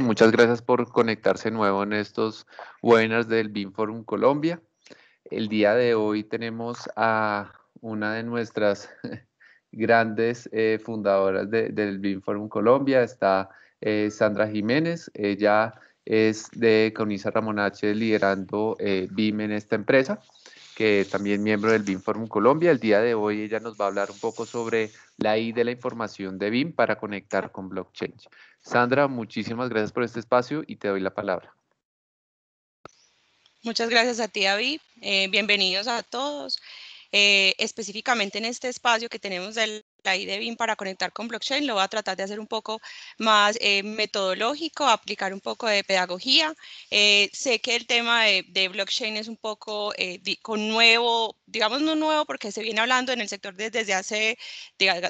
Muchas gracias por conectarse nuevo en estos webinars del BIM Forum Colombia. El día de hoy tenemos a una de nuestras grandes eh, fundadoras del BIM Forum Colombia, está eh, Sandra Jiménez. Ella es de Conisa Ramonache liderando eh, BIM en esta empresa que también miembro del BIM Forum Colombia. El día de hoy ella nos va a hablar un poco sobre la I de la información de BIM para conectar con blockchain. Sandra, muchísimas gracias por este espacio y te doy la palabra. Muchas gracias a ti, David. Eh, bienvenidos a todos. Eh, específicamente en este espacio que tenemos del de BIM para conectar con blockchain, lo voy a tratar de hacer un poco más eh, metodológico, aplicar un poco de pedagogía. Eh, sé que el tema de, blockchain es un poco eh, con nuevo, digamos no nuevo porque se viene hablando en el sector desde, hace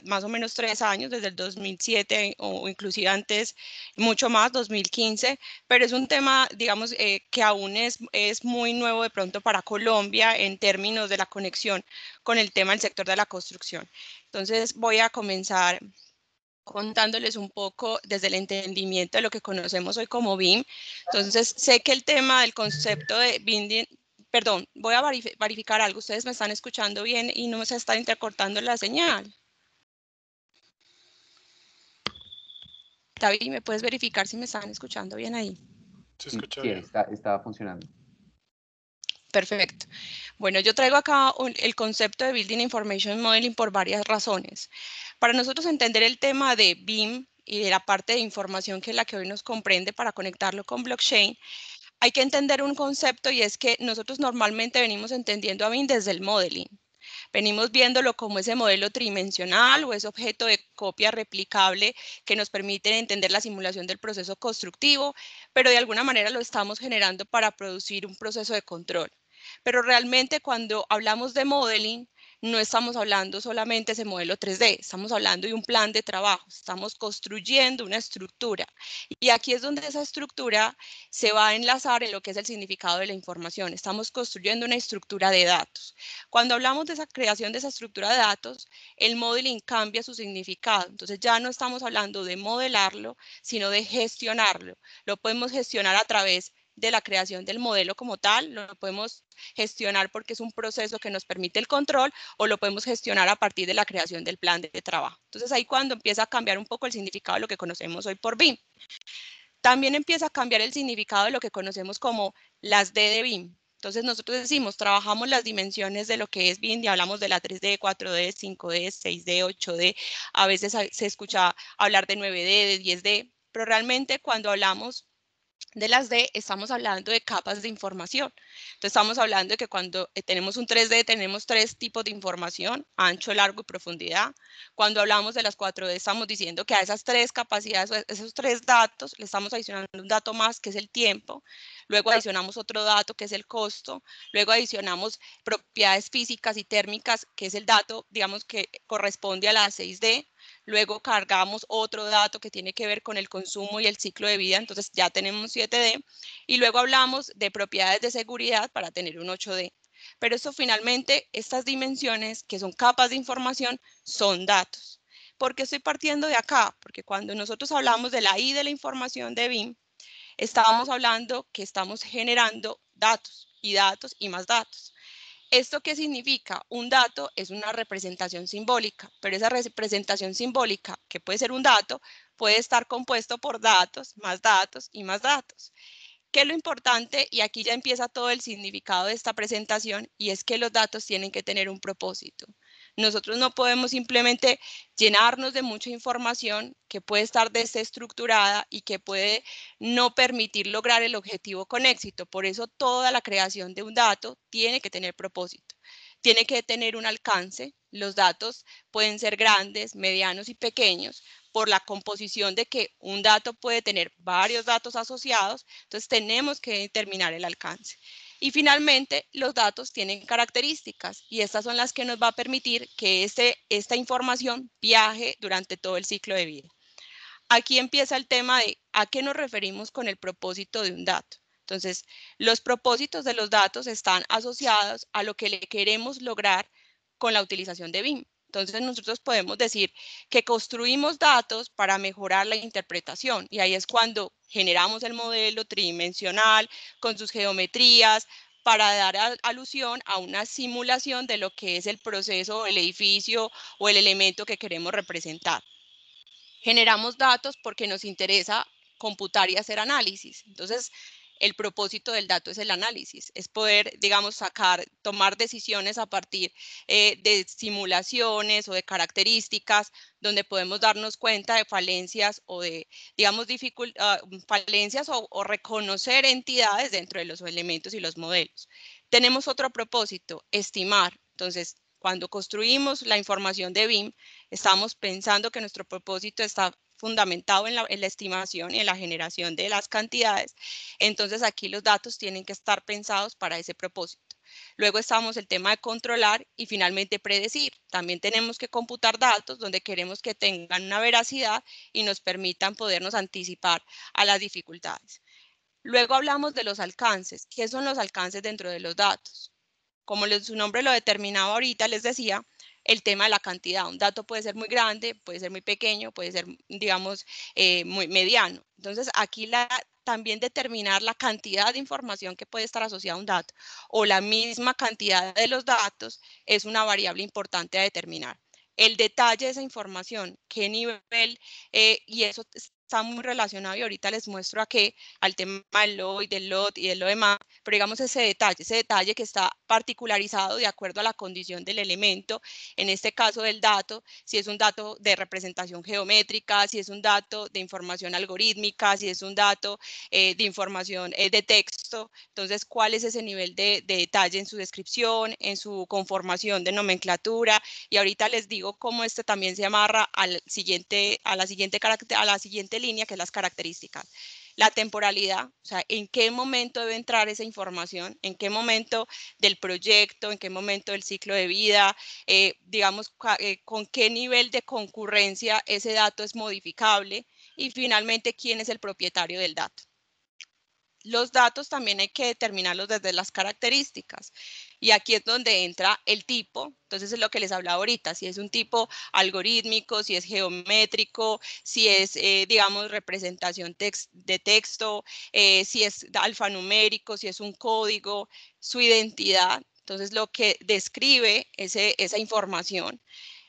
más o menos tres años, desde el 2007 o inclusive antes, mucho más, 2015, pero es un tema, digamos, que aún es, es muy nuevo de pronto para Colombia en términos de la conexión con el tema del sector de la construcción. Entonces voy a comenzar contándoles un poco desde el entendimiento de lo que conocemos hoy como BIM. Entonces, sé que el tema del concepto de BIM, perdón, voy a verificar algo. Ustedes me están escuchando bien y no se está intercortando la señal. David, ¿me puedes verificar si me están escuchando bien ahí? Se bien. Sí, funcionando. Perfecto. Bueno, yo traigo acá el concepto de Building Information Modeling por varias razones. Para nosotros entender el tema de BIM y de la parte de información que es la que hoy nos comprende para conectarlo con blockchain, hay que entender un concepto y es que nosotros normalmente venimos entendiendo a BIM desde el modeling. Venimos viéndolo como ese modelo tridimensional o ese objeto de copia replicable que nos permite entender la simulación del proceso constructivo, pero de alguna manera lo estamos generando para producir un proceso de control. Pero realmente cuando hablamos de modeling, no estamos hablando solamente de ese modelo 3D, estamos hablando de un plan de trabajo, estamos construyendo una estructura. Y aquí es donde esa estructura se va a enlazar en lo que es el significado de la información. Estamos construyendo una estructura de datos. Cuando hablamos de esa creación de esa estructura de datos, el modeling cambia su significado. Entonces ya no estamos hablando de modelarlo, sino de gestionarlo. Lo podemos gestionar a través de la creación del modelo como tal, lo podemos gestionar porque es un proceso que nos permite el control o lo podemos gestionar a partir de la creación del plan de trabajo. Entonces ahí cuando empieza a cambiar un poco el significado de lo que conocemos hoy por BIM. También empieza a cambiar el significado de lo que conocemos como las D de BIM. Entonces nosotros decimos, trabajamos las dimensiones de lo que es BIM y hablamos de la 3D, 4D, 5D, 6D, 8D. A veces se escucha hablar de 9D, de 10D, pero realmente cuando hablamos de las D, estamos hablando de capas de información. Entonces estamos hablando de que cuando eh, tenemos un 3D tenemos tres tipos de información, ancho, largo y profundidad. Cuando hablamos de las 4D estamos diciendo que a esas tres capacidades, a e, esos tres datos, le estamos adicionando un dato más que es el tiempo, luego adicionamos otro dato que es el costo, luego adicionamos propiedades físicas y térmicas que es el dato, digamos, que corresponde a las 6D, Luego cargamos otro dato que tiene que ver con el consumo y el ciclo de vida, entonces ya tenemos 7D. Y luego hablamos de propiedades de seguridad para tener un 8D. Pero eso finalmente, estas dimensiones que son capas de información son datos. ¿Por qué estoy partiendo de acá? Porque cuando nosotros hablamos de la I de la información de BIM, estábamos hablando que estamos generando datos y datos y más datos. ¿Esto qué significa? Un dato es una representación simbólica, pero esa representación simbólica, que puede ser un dato, puede estar compuesto por datos, más datos y más datos. ¿Qué es lo importante? Y aquí ya empieza todo el significado de esta presentación, y es que los datos tienen que tener un propósito. Nosotros no podemos simplemente llenarnos de mucha información que puede estar desestructurada y que puede no permitir lograr el objetivo con éxito. Por eso toda la creación de un dato tiene que tener propósito, tiene que tener un alcance. Los datos pueden ser grandes, medianos y pequeños, por la composición de que un dato puede tener varios datos asociados, entonces tenemos que determinar el alcance. Y finalmente, los datos tienen características y estas son las que nos va a permitir que este, esta información viaje durante todo el ciclo de vida. Aquí empieza el tema de a qué nos referimos con el propósito de un dato. Entonces, los propósitos de los datos están asociados a lo que le queremos lograr con la utilización de BIM. Entonces nosotros podemos decir que construimos datos para mejorar la interpretación y ahí es cuando generamos el modelo tridimensional con sus geometrías para dar alusión a una simulación de lo que es el proceso, el edificio o el elemento que queremos representar. Generamos datos porque nos interesa computar y hacer análisis. Entonces, el propósito del dato es el análisis, es poder, digamos, sacar, tomar decisiones a partir eh, de simulaciones o de características donde podemos darnos cuenta de falencias o de, digamos, dificultades, ah, mm, falencias o reconocer entidades dentro de los elementos y los modelos. Tenemos otro propósito, estimar. Entonces, cuando construimos la información de BIM, estamos pensando que nuestro propósito está fundamentado en la, estimación y en la generación de las cantidades. Entonces aquí los datos tienen que estar pensados para ese propósito. Luego estamos el tema de controlar y finalmente predecir. También tenemos que computar datos donde queremos que tengan una veracidad y nos permitan podernos anticipar a las dificultades. Luego hablamos de los alcances. ¿Qué son los alcances dentro de los datos? Como su nombre lo determinaba ahorita, les decía, el tema de la cantidad. Un dato puede ser muy grande, puede ser muy pequeño, puede ser, digamos, eh, muy mediano. Entonces, aquí también determinar la cantidad de información que puede estar asociada a un dato o la misma cantidad de los datos es una variable importante a determinar el detalle de esa información, qué nivel, eh, y eso está muy relacionado y ahorita les muestro a qué, al tema del lo y del lot y de lo demás, pero digamos ese detalle, ese detalle que está particularizado de acuerdo a la condición del elemento, en este caso del dato, si es un dato de representación geométrica, si es un dato de información algorítmica, si es un dato eh, de información eh, de texto, entonces cuál es ese nivel de, detalle en su descripción, en su conformación de nomenclatura y ahorita les digo cómo este también se amarra al siguiente, a la siguiente, a la siguiente línea, que las características. La temporalidad, o sea, en qué momento debe entrar esa información, en qué momento del proyecto, en qué momento del ciclo de vida, eh, digamos, eh, con qué nivel de concurrencia ese dato es modificable y finalmente quién es el propietario del dato los datos también hay que determinarlos desde las características. Y aquí es donde entra el tipo. Entonces es lo que les hablaba ahorita, si es un tipo algorítmico, si es geométrico, si es, eh, digamos, representación de texto, eh, si es alfanumérico, si es un código, su identidad. Entonces lo que describe esa información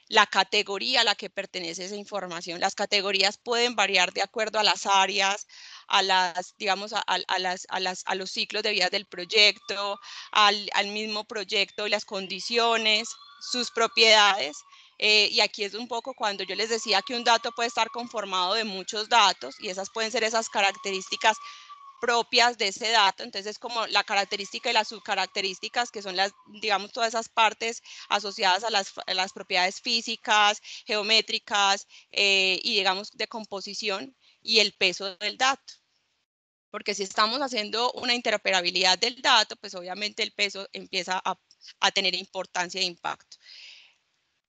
la categoría a la que pertenece esa información. Las categorías pueden variar de acuerdo a las áreas, a las, digamos, a, los ciclos de vida del proyecto, al, mismo proyecto y las condiciones, sus propiedades. Eh, y aquí es un poco cuando yo les decía que un dato puede estar conformado de muchos datos y esas pueden ser esas características propias de ese dato, entonces como la característica y las subcaracterísticas que son las, digamos, todas esas partes asociadas a las, propiedades físicas, geométricas eh, y digamos de composición y el peso del dato. Porque si estamos haciendo una interoperabilidad del dato, pues obviamente el peso empieza a, a tener importancia e impacto.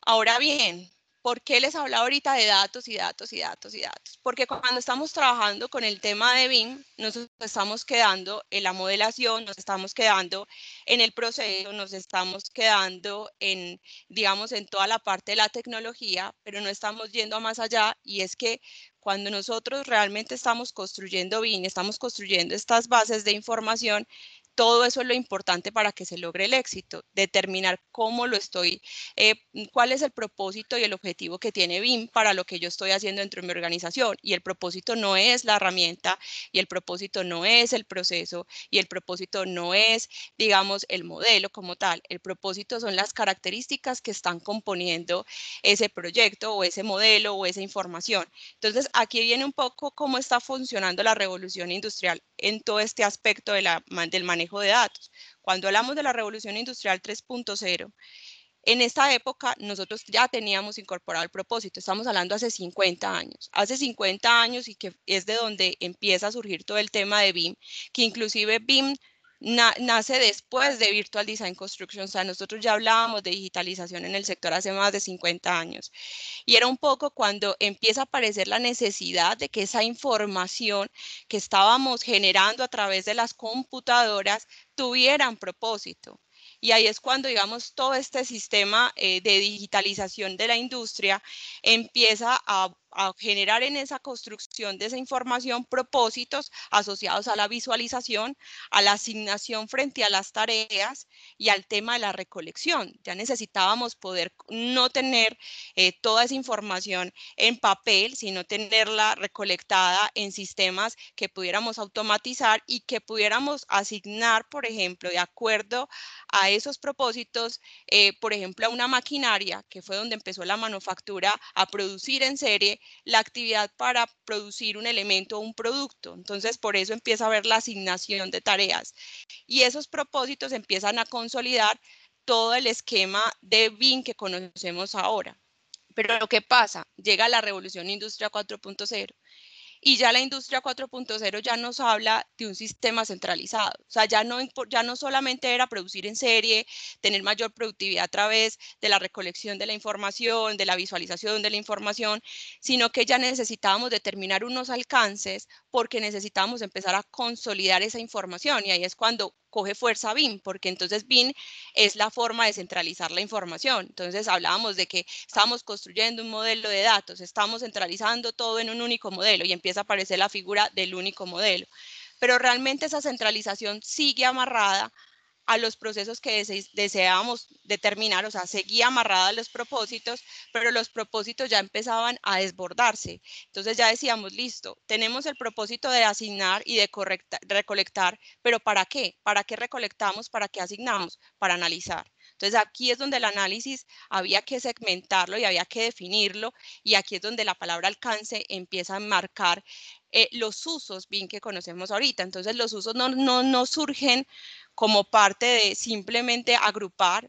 Ahora bien, ¿Por qué les hablaba ahorita de datos y datos y datos y datos? Porque cuando estamos trabajando con el tema de BIM, nos estamos quedando en la modelación, nos estamos quedando en el proceso, nos estamos quedando en, digamos, en toda la parte de la tecnología, pero no estamos yendo más allá y es que cuando nosotros realmente estamos construyendo BIM, estamos construyendo estas bases de información, todo eso es lo importante para que se logre el éxito, determinar cómo lo estoy, eh, mm, cuál es el propósito y el objetivo que tiene BIM para lo que yo estoy haciendo dentro de mi organización. Y el propósito no es la herramienta, y el propósito no es el proceso, y el propósito no es, digamos, el modelo como tal. El propósito son las características que están componiendo ese proyecto o ese modelo o esa información. Entonces, aquí viene un poco cómo está funcionando la revolución industrial en todo este aspecto de la, del manejo de datos. Cuando hablamos de la revolución industrial 3.0, en esta época nosotros ya teníamos incorporado el propósito, estamos hablando hace 50 años, hace 50 años y que es de donde empieza a surgir todo el tema de BIM, que inclusive BIM nace después de Virtual Design Construction. O sea, nosotros ya hablábamos de digitalización en el sector hace más de 50 años. Y era un poco cuando empieza a aparecer la necesidad de que esa información que estábamos generando a través de las computadoras tuvieran propósito. Y ahí es cuando, digamos, todo este sistema eh, de digitalización de la industria empieza a a generar en esa construcción de esa información propósitos asociados a la visualización, a la asignación frente a las tareas y al tema de la recolección. Ya necesitábamos poder no tener eh, toda esa información en papel, sino tenerla recolectada en sistemas que pudiéramos automatizar y que pudiéramos asignar, por ejemplo, de acuerdo a esos propósitos, eh, por ejemplo, a una maquinaria, que fue donde empezó la manufactura a producir en serie la actividad para producir un elemento o un producto. Entonces, por eso empieza a haber la asignación de tareas. Y esos propósitos empiezan a consolidar todo el esquema de BIM que conocemos ahora. Pero lo que pasa, llega la revolución industria 4.0 y ya la industria 4.0 ya nos habla de un sistema centralizado. O sea, ya no, ya no solamente era producir en serie, tener mayor productividad a través de la recolección de la información, de la visualización de la información, sino que ya necesitábamos determinar unos alcances porque necesitamos empezar a consolidar esa información y ahí es cuando coge fuerza BIM, porque entonces BIM es la forma de centralizar la información. Entonces hablábamos de que estamos construyendo un modelo de datos, estamos centralizando todo en un único modelo y empieza a aparecer la figura del único modelo. Pero realmente esa centralización sigue amarrada a los procesos que deseábamos determinar, o sea, seguía amarrada a los propósitos, pero los propósitos ya empezaban a desbordarse. Entonces ya decíamos, listo, tenemos el propósito de asignar y de recolectar, pero ¿para qué? ¿Para qué recolectamos? ¿Para qué asignamos? Para analizar. Entonces aquí es donde el análisis había que segmentarlo y había que definirlo y aquí es donde la palabra alcance empieza a marcar eh, los usos bien que conocemos ahorita. Entonces los usos no, no, surgen como parte de simplemente agrupar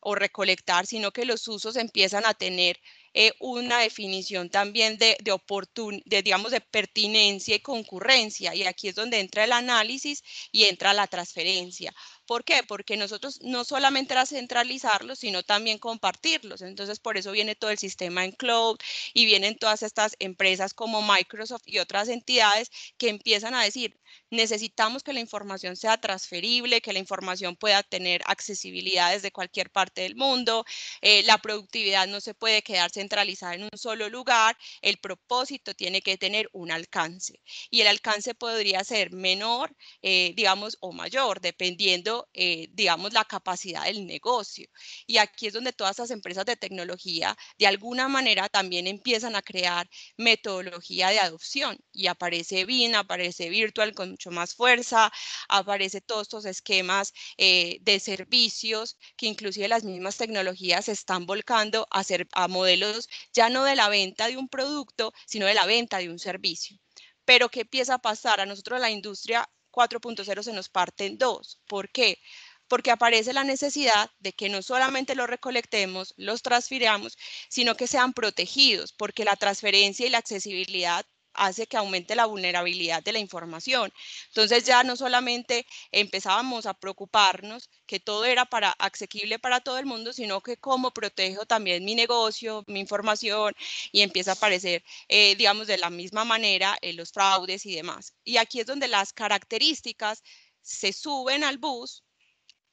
o recolectar, sino que los usos empiezan a tener eh, una definición también de, de, digamos, de pertinencia y concurrencia. Y aquí es donde entra el análisis y entra la transferencia. ¿Por qué? Porque nosotros no solamente era centralizarlos, sino también compartirlos. Entonces, por eso viene todo el sistema en cloud y vienen todas estas empresas como Microsoft y otras entidades que empiezan a decir, necesitamos que la información sea transferible, que la información pueda tener accesibilidad desde cualquier parte del mundo, eh, la productividad no se puede quedar centralizada en un solo lugar, el propósito tiene que tener un alcance y el alcance podría ser menor, eh, digamos, o mayor, dependiendo eh, digamos, la capacidad del negocio. Y aquí es donde todas las empresas de tecnología, de alguna manera, también empiezan a crear metodología de adopción. Y aparece BIN, aparece Virtual con mucho más fuerza, aparece todos estos esquemas eh, de servicios que inclusive las mismas tecnologías se están volcando a, ser, a modelos ya no de la venta de un producto, sino de la venta de un servicio pero ¿qué empieza a pasar? A nosotros la industria 4.0 se nos parte en dos. ¿Por qué? Porque aparece la necesidad de que no solamente los recolectemos, los transfiramos, sino que sean protegidos, porque la transferencia y la accesibilidad hace que aumente la vulnerabilidad de la información. Entonces ya no solamente empezábamos a preocuparnos que todo era para asequible para todo el mundo, sino que cómo protejo también mi negocio, mi información y empieza a aparecer, eh, digamos, de la misma manera eh, los fraudes y demás. Y aquí es donde las características se suben al bus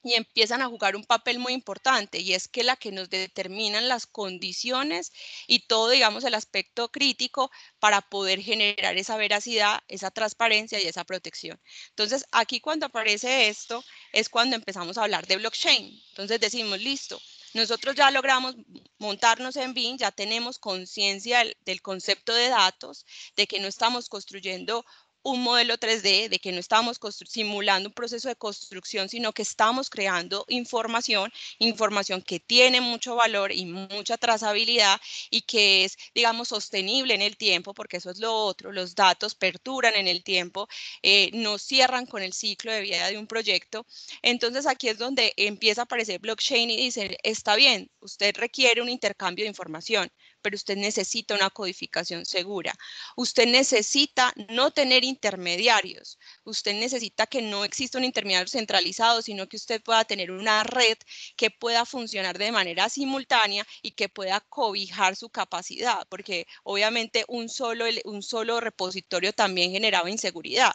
y empiezan a jugar un papel muy importante y es que la que nos determinan las condiciones y todo, digamos, el aspecto crítico para poder generar esa veracidad, esa transparencia y esa protección. Entonces, aquí cuando aparece esto es cuando empezamos a hablar de blockchain. Entonces decimos, listo, nosotros ya logramos montarnos en BIM, ya tenemos conciencia del, del, concepto de datos, de que no estamos construyendo un modelo 3D, de que no estamos simulando un proceso de construcción, sino que estamos creando información, información que tiene mucho valor y mucha trazabilidad y que es, digamos, sostenible en el tiempo, porque eso es lo otro, los datos perduran en el tiempo, eh, no cierran con el ciclo de vida de un proyecto. Entonces aquí es donde empieza a aparecer blockchain y dice, está bien, usted requiere un intercambio de información pero usted necesita una codificación segura. Usted necesita no tener intermediarios. Usted necesita que no exista un intermediario centralizado, sino que usted pueda tener una red que pueda funcionar de manera simultánea y que pueda cobijar su capacidad, porque obviamente un solo, un solo repositorio también generaba inseguridad.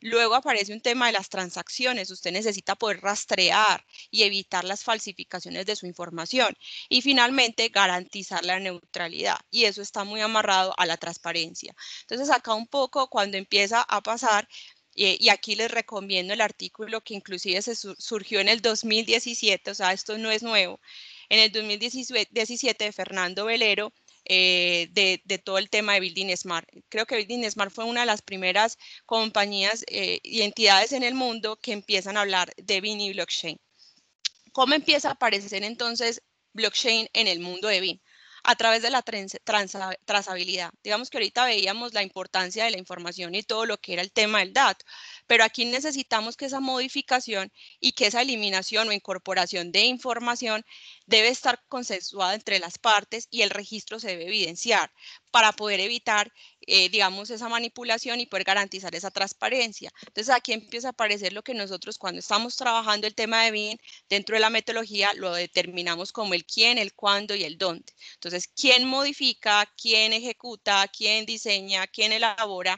Luego aparece un tema de las transacciones. Usted necesita poder rastrear y evitar las falsificaciones de su información. Y finalmente, garantizar la neutralidad. Y eso está muy amarrado a la transparencia. Entonces, acá un poco cuando empieza a pasar eh, y aquí les recomiendo el artículo que inclusive se surgió en el 2017, o sea, esto no es nuevo, en el 2017 de Fernando Velero, eh, de, todo el tema de Building Smart. Creo que Building Smart fue una de las primeras compañías eh, y entidades en el mundo que empiezan a hablar de BIN y blockchain. ¿Cómo empieza a aparecer entonces blockchain en el mundo de BIN? a través de la trazabilidad. Digamos que ahorita veíamos la importancia de la información y todo lo que era el tema del dato, pero aquí necesitamos que esa modificación y que esa eliminación o incorporación de información debe estar consensuada entre las partes y el registro se debe evidenciar para poder evitar eh, digamos, esa manipulación y poder garantizar esa transparencia. Entonces aquí empieza a aparecer lo que nosotros cuando estamos trabajando el tema de bien dentro de la metodología lo determinamos como el quién, el cuándo y el dónde. Entonces, ¿quién modifica, quién ejecuta, quién diseña, quién elabora?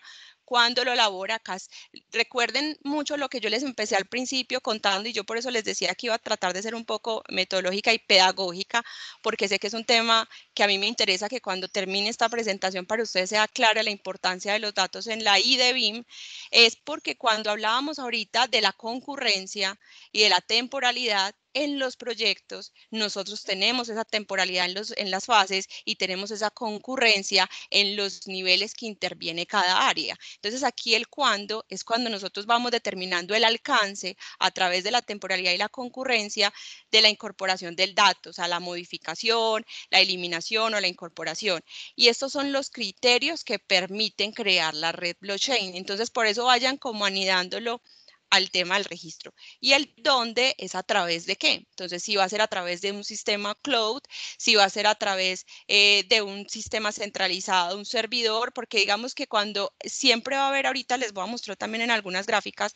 cuando lo CAS. Recuerden mucho lo que yo les empecé al principio contando y yo por eso les decía que iba a tratar de ser un poco metodológica y pedagógica, porque sé que es un tema que a mí me interesa que cuando termine esta presentación para ustedes sea clara la importancia de los datos en la IDEBIM, es porque cuando hablábamos ahorita de la concurrencia y de la temporalidad, en los proyectos nosotros tenemos esa temporalidad en, los, en las fases y tenemos esa concurrencia en los niveles que interviene cada área. Entonces aquí el cuándo es cuando nosotros vamos determinando el alcance a través de la temporalidad y la concurrencia de la incorporación del dato, o sea, la modificación, la eliminación o la incorporación. Y estos son los criterios que permiten crear la red blockchain. Entonces por eso vayan como anidándolo al tema del registro. Y el dónde es a través de qué. Entonces, si va a ser a través de un sistema cloud, si va a ser a través eh, de un sistema centralizado, un servidor, porque digamos que cuando siempre va a haber, ahorita les voy a mostrar también en algunas gráficas,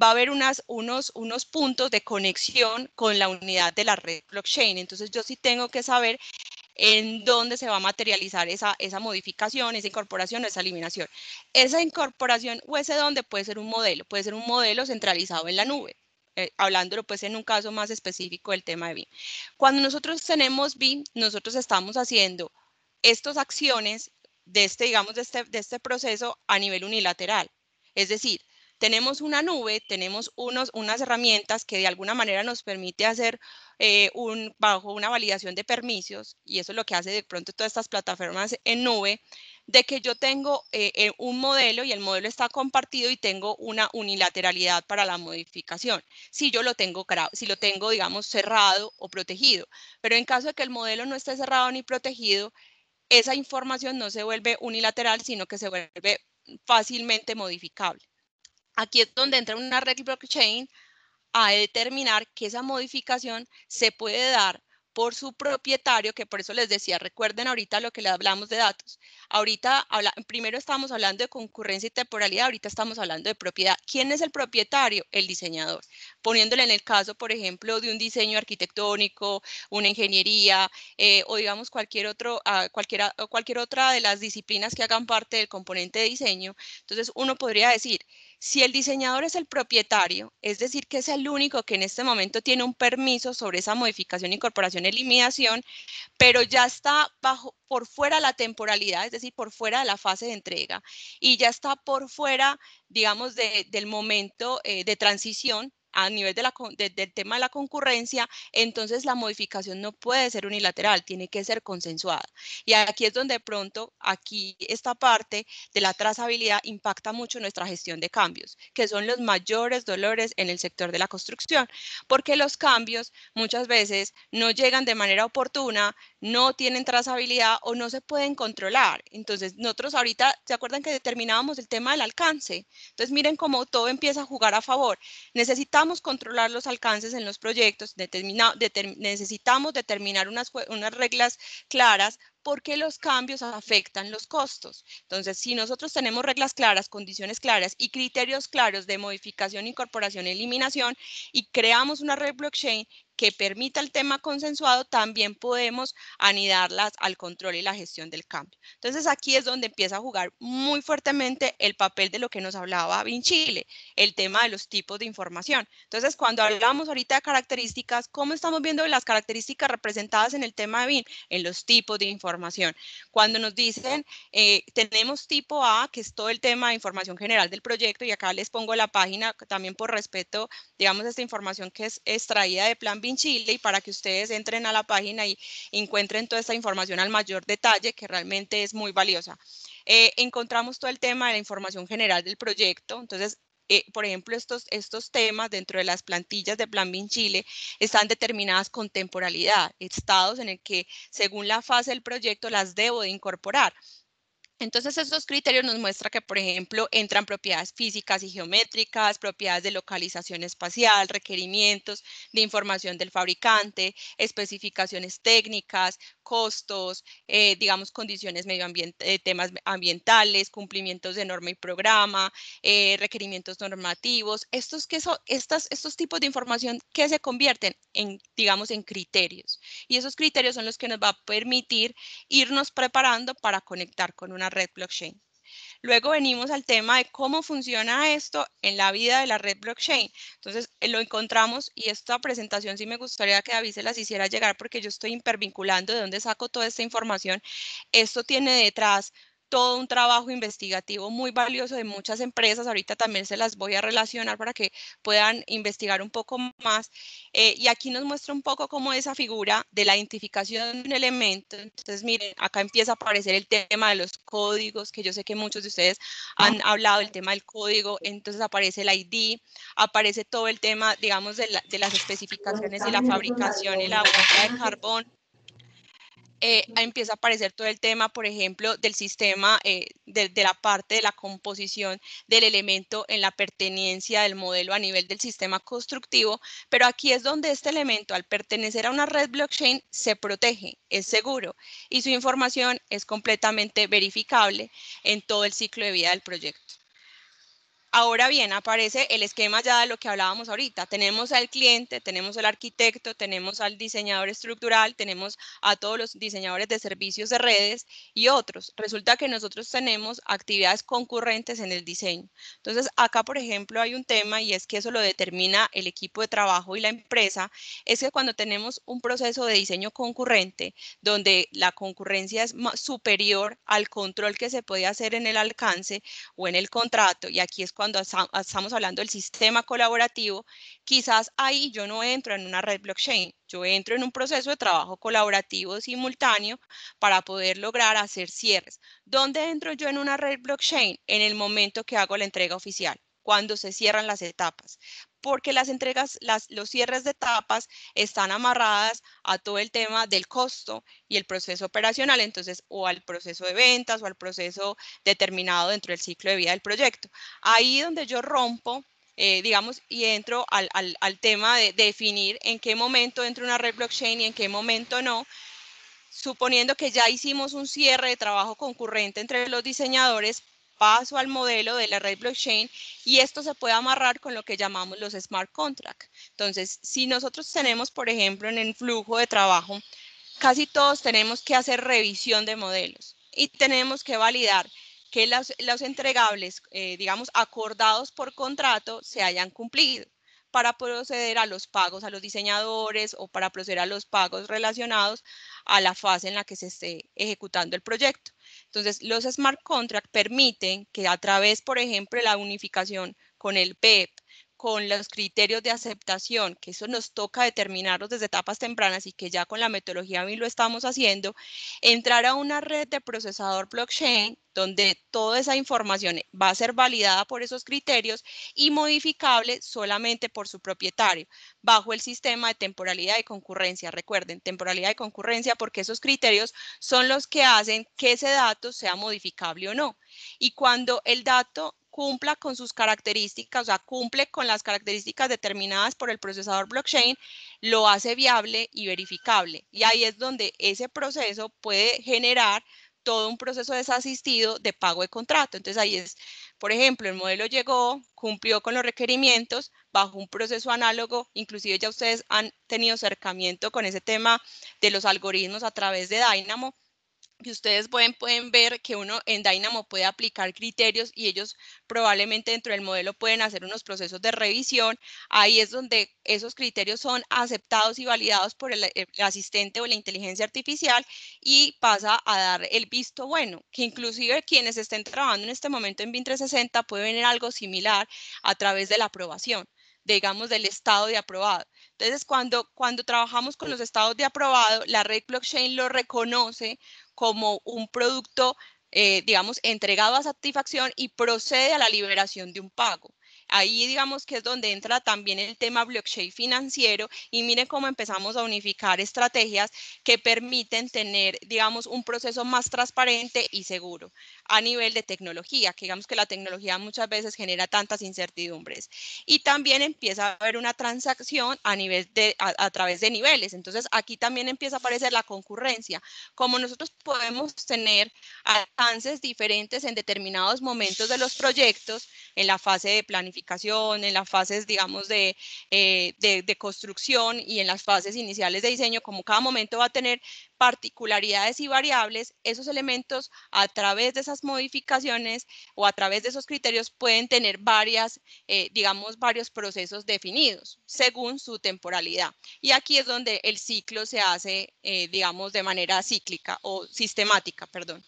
va a haber unas, unos, unos puntos de conexión con la unidad de la red blockchain. Entonces, yo sí tengo que saber en dónde se va a materializar esa, esa modificación, esa incorporación o esa eliminación. Esa incorporación o ese dónde puede ser un modelo, puede ser un modelo centralizado en la nube, eh, hablándolo pues en un caso más específico del tema de BIM. Cuando nosotros tenemos BIM, nosotros estamos haciendo estas acciones de este, digamos, de este, este proceso a nivel unilateral. Es decir, tenemos una nube, tenemos unos, unas herramientas que de alguna manera nos permite hacer eh, bajo una validación de permisos, y eso es lo que hace de pronto todas estas plataformas en nube, de que yo tengo eh, eh, un modelo y el modelo está compartido y tengo una unilateralidad para la modificación, si yo lo tengo, si lo tengo, digamos, cerrado o protegido. Pero en caso de que el modelo no esté cerrado ni protegido, esa información no se vuelve unilateral, sino que se vuelve fácilmente modificable. Aquí es donde entra una red blockchain a determinar que esa modificación se puede dar por su propietario, que por eso les decía, recuerden ahorita lo que le hablamos de datos. Ahorita, primero estamos hablando de concurrencia y temporalidad, ahorita estamos hablando de propiedad. ¿Quién es el propietario? El diseñador. Poniéndole en el caso, por ejemplo, de un diseño arquitectónico, una ingeniería eh, o digamos cualquier, otro, cualquiera, cualquier otra de las disciplinas que hagan parte del componente de diseño. Entonces, uno podría decir, si el diseñador es el propietario, es decir, que es el único que en este momento tiene un permiso sobre esa modificación, incorporación, eliminación, pero ya está bajo, por fuera la temporalidad, es decir, por fuera de la fase de entrega y ya está por fuera, digamos, del momento eh, de transición, a nivel del tema de la concurrencia, entonces la modificación no puede ser unilateral, tiene que ser consensuada. Y aquí es donde pronto, aquí esta parte de la trazabilidad impacta mucho nuestra gestión de cambios, que son los mayores dolores en el sector de la construcción, porque los cambios muchas veces no llegan de manera oportuna, no tienen trazabilidad o no se pueden controlar. Entonces, nosotros ahorita, ¿se acuerdan que determinábamos el tema del alcance? Entonces, miren cómo todo empieza a jugar a favor. Necesitamos controlar los alcances en los proyectos, necesitamos determinar unas, unas reglas claras porque los cambios afectan los costos. Entonces, si nosotros tenemos reglas claras, condiciones claras y criterios claros de modificación, incorporación, eliminación y creamos una red blockchain que permita el tema consensuado, también podemos anidarlas al control y la gestión del cambio. Entonces aquí es donde empieza a jugar muy fuertemente el papel de lo que nos hablaba Chile, el tema de los tipos de información. Entonces cuando hablamos ahorita de características, ¿cómo estamos viendo las características representadas en el tema de BIN? En los tipos de información. Cuando nos dicen, eh, tenemos tipo A, que es todo el tema de información general del proyecto, y acá les pongo la página también por respeto, digamos, esta información que es extraída de Plan B, Chile y para que ustedes entren a la página y encuentren toda esta información al mayor detalle, que realmente es muy valiosa. Eh, encontramos todo el tema de la información general del proyecto, entonces eh, por ejemplo, estos, estos temas dentro de las plantillas de Plan BIN Chile están determinadas con temporalidad, estados en el que según la fase del proyecto las debo de incorporar. Entonces, esos criterios nos muestran que, por ejemplo, entran propiedades físicas y geométricas, propiedades de localización espacial, requerimientos de información del fabricante, especificaciones técnicas, costos, eh, digamos, condiciones medioambientales, eh, temas ambientales, cumplimientos de norma y programa, eh, requerimientos normativos. Estos, que son, estas, estos tipos de información que se convierten en, digamos, en criterios. Y esos criterios son los que nos va a permitir irnos preparando para conectar con una red blockchain. Luego venimos al tema de cómo funciona esto en la vida de la red blockchain. Entonces, eh, lo encontramos y esta presentación sí me gustaría que David se las hiciera llegar porque yo estoy impervinculando de dónde saco toda esta información. Esto tiene detrás todo un trabajo investigativo muy valioso de muchas empresas. Ahorita también se las voy a relacionar para que puedan investigar un poco más. Eh, y aquí nos muestra un poco cómo esa figura de la identificación de un elemento. Entonces, miren, acá empieza a aparecer el tema de los códigos, que yo sé que muchos de ustedes han hablado del tema del código. Entonces aparece el ID, aparece todo el tema, digamos, de, las especificaciones y la fabricación y la huella de carbón eh, empieza a aparecer todo el tema, por ejemplo, del sistema, eh, de, la parte de la composición del elemento en la pertenencia del modelo a nivel del sistema constructivo, pero aquí es donde este elemento, al pertenecer a una red blockchain, se protege, es seguro y su información es completamente verificable en todo el ciclo de vida del proyecto. Ahora bien, aparece el esquema ya de lo que hablábamos ahorita. Tenemos al cliente, tenemos al arquitecto, tenemos al diseñador estructural, tenemos a todos los diseñadores de servicios de redes y otros. Resulta que nosotros tenemos actividades concurrentes en el diseño. Entonces, acá, por ejemplo, hay un tema y es que eso lo determina el equipo de trabajo y la empresa, es que cuando tenemos un proceso de diseño concurrente, donde la concurrencia es superior al control que se puede hacer en el alcance o en el contrato, y aquí es cuando estamos hablando del sistema colaborativo, quizás ahí yo no entro en una red blockchain, yo entro en un proceso de trabajo colaborativo simultáneo para poder lograr hacer cierres. ¿Dónde entro yo en una red blockchain? En el momento que hago la entrega oficial cuando se cierran las etapas, porque las entregas, las, los cierres de etapas están amarradas a todo el tema del costo y el proceso operacional, entonces, o al proceso de ventas o al proceso determinado dentro del ciclo de vida del proyecto. Ahí donde yo rompo eh, digamos, y entro al, tema de, de, definir en qué momento entra una red blockchain y en qué momento no, suponiendo que ya hicimos un cierre de trabajo concurrente entre los diseñadores, paso al modelo de la red blockchain y esto se puede amarrar con lo que llamamos los smart contracts. Entonces, si nosotros tenemos, por ejemplo, en el flujo de trabajo, casi todos tenemos que hacer revisión de modelos y tenemos que validar que los, entregables, eh, digamos, acordados por contrato se hayan cumplido para proceder a los pagos a los diseñadores o para proceder a los pagos relacionados a la fase en la que se esté ejecutando el proyecto. Entonces, los smart contracts permiten que a través, por ejemplo, la unificación con el PEP e con los criterios de aceptación, que eso nos toca determinarlos desde etapas tempranas y que ya con la metodología BIM lo estamos haciendo, entrar a una red de procesador blockchain donde toda esa información va a ser validada por esos criterios y modificable solamente por su propietario, bajo el sistema de temporalidad de concurrencia. Recuerden, temporalidad de concurrencia porque esos criterios son los que hacen que ese dato sea modificable o no. Y cuando el dato cumpla con sus características, o sea, cumple con las características determinadas por el procesador blockchain, lo hace viable y verificable. Y ahí es donde ese proceso puede generar todo un proceso desasistido de pago de contrato. Entonces ahí es, por ejemplo, el modelo llegó, cumplió con los requerimientos bajo un proceso análogo, inclusive ya ustedes han tenido acercamiento con ese tema de los algoritmos a través de Dynamo, ustedes pueden, pueden ver que uno en Dynamo puede aplicar criterios y ellos probablemente dentro del modelo pueden hacer unos procesos de revisión. Ahí es donde esos criterios son aceptados y validados por el, asistente o la inteligencia artificial y pasa a dar el visto bueno, que inclusive quienes estén trabajando en este momento en BIM 360 pueden ver algo similar a través de la aprobación digamos, del estado de aprobado. Entonces, cuando, cuando trabajamos con los estados de aprobado, la red blockchain lo reconoce como un producto, eh, digamos, entregado a satisfacción y procede a la liberación de un pago. Ahí digamos que es donde entra también el tema blockchain financiero y miren cómo empezamos a unificar estrategias que permiten tener, digamos, un proceso más transparente y seguro a nivel de tecnología, que digamos que la tecnología muchas veces genera tantas incertidumbres. Y también empieza a haber una transacción a, nivel a, través de niveles. Entonces aquí también empieza a aparecer la concurrencia. Como nosotros podemos tener alcances diferentes en determinados momentos de los proyectos, en la fase de planificación, en las fases, digamos, eh, de, construcción y en las fases iniciales de diseño, como cada momento va a tener particularidades y variables, esos elementos a través de esas modificaciones o a través de esos criterios pueden tener varias, eh, digamos, varios procesos definidos según su temporalidad. Y aquí es donde el ciclo se hace, eh, digamos, de manera cíclica o sistemática, perdón.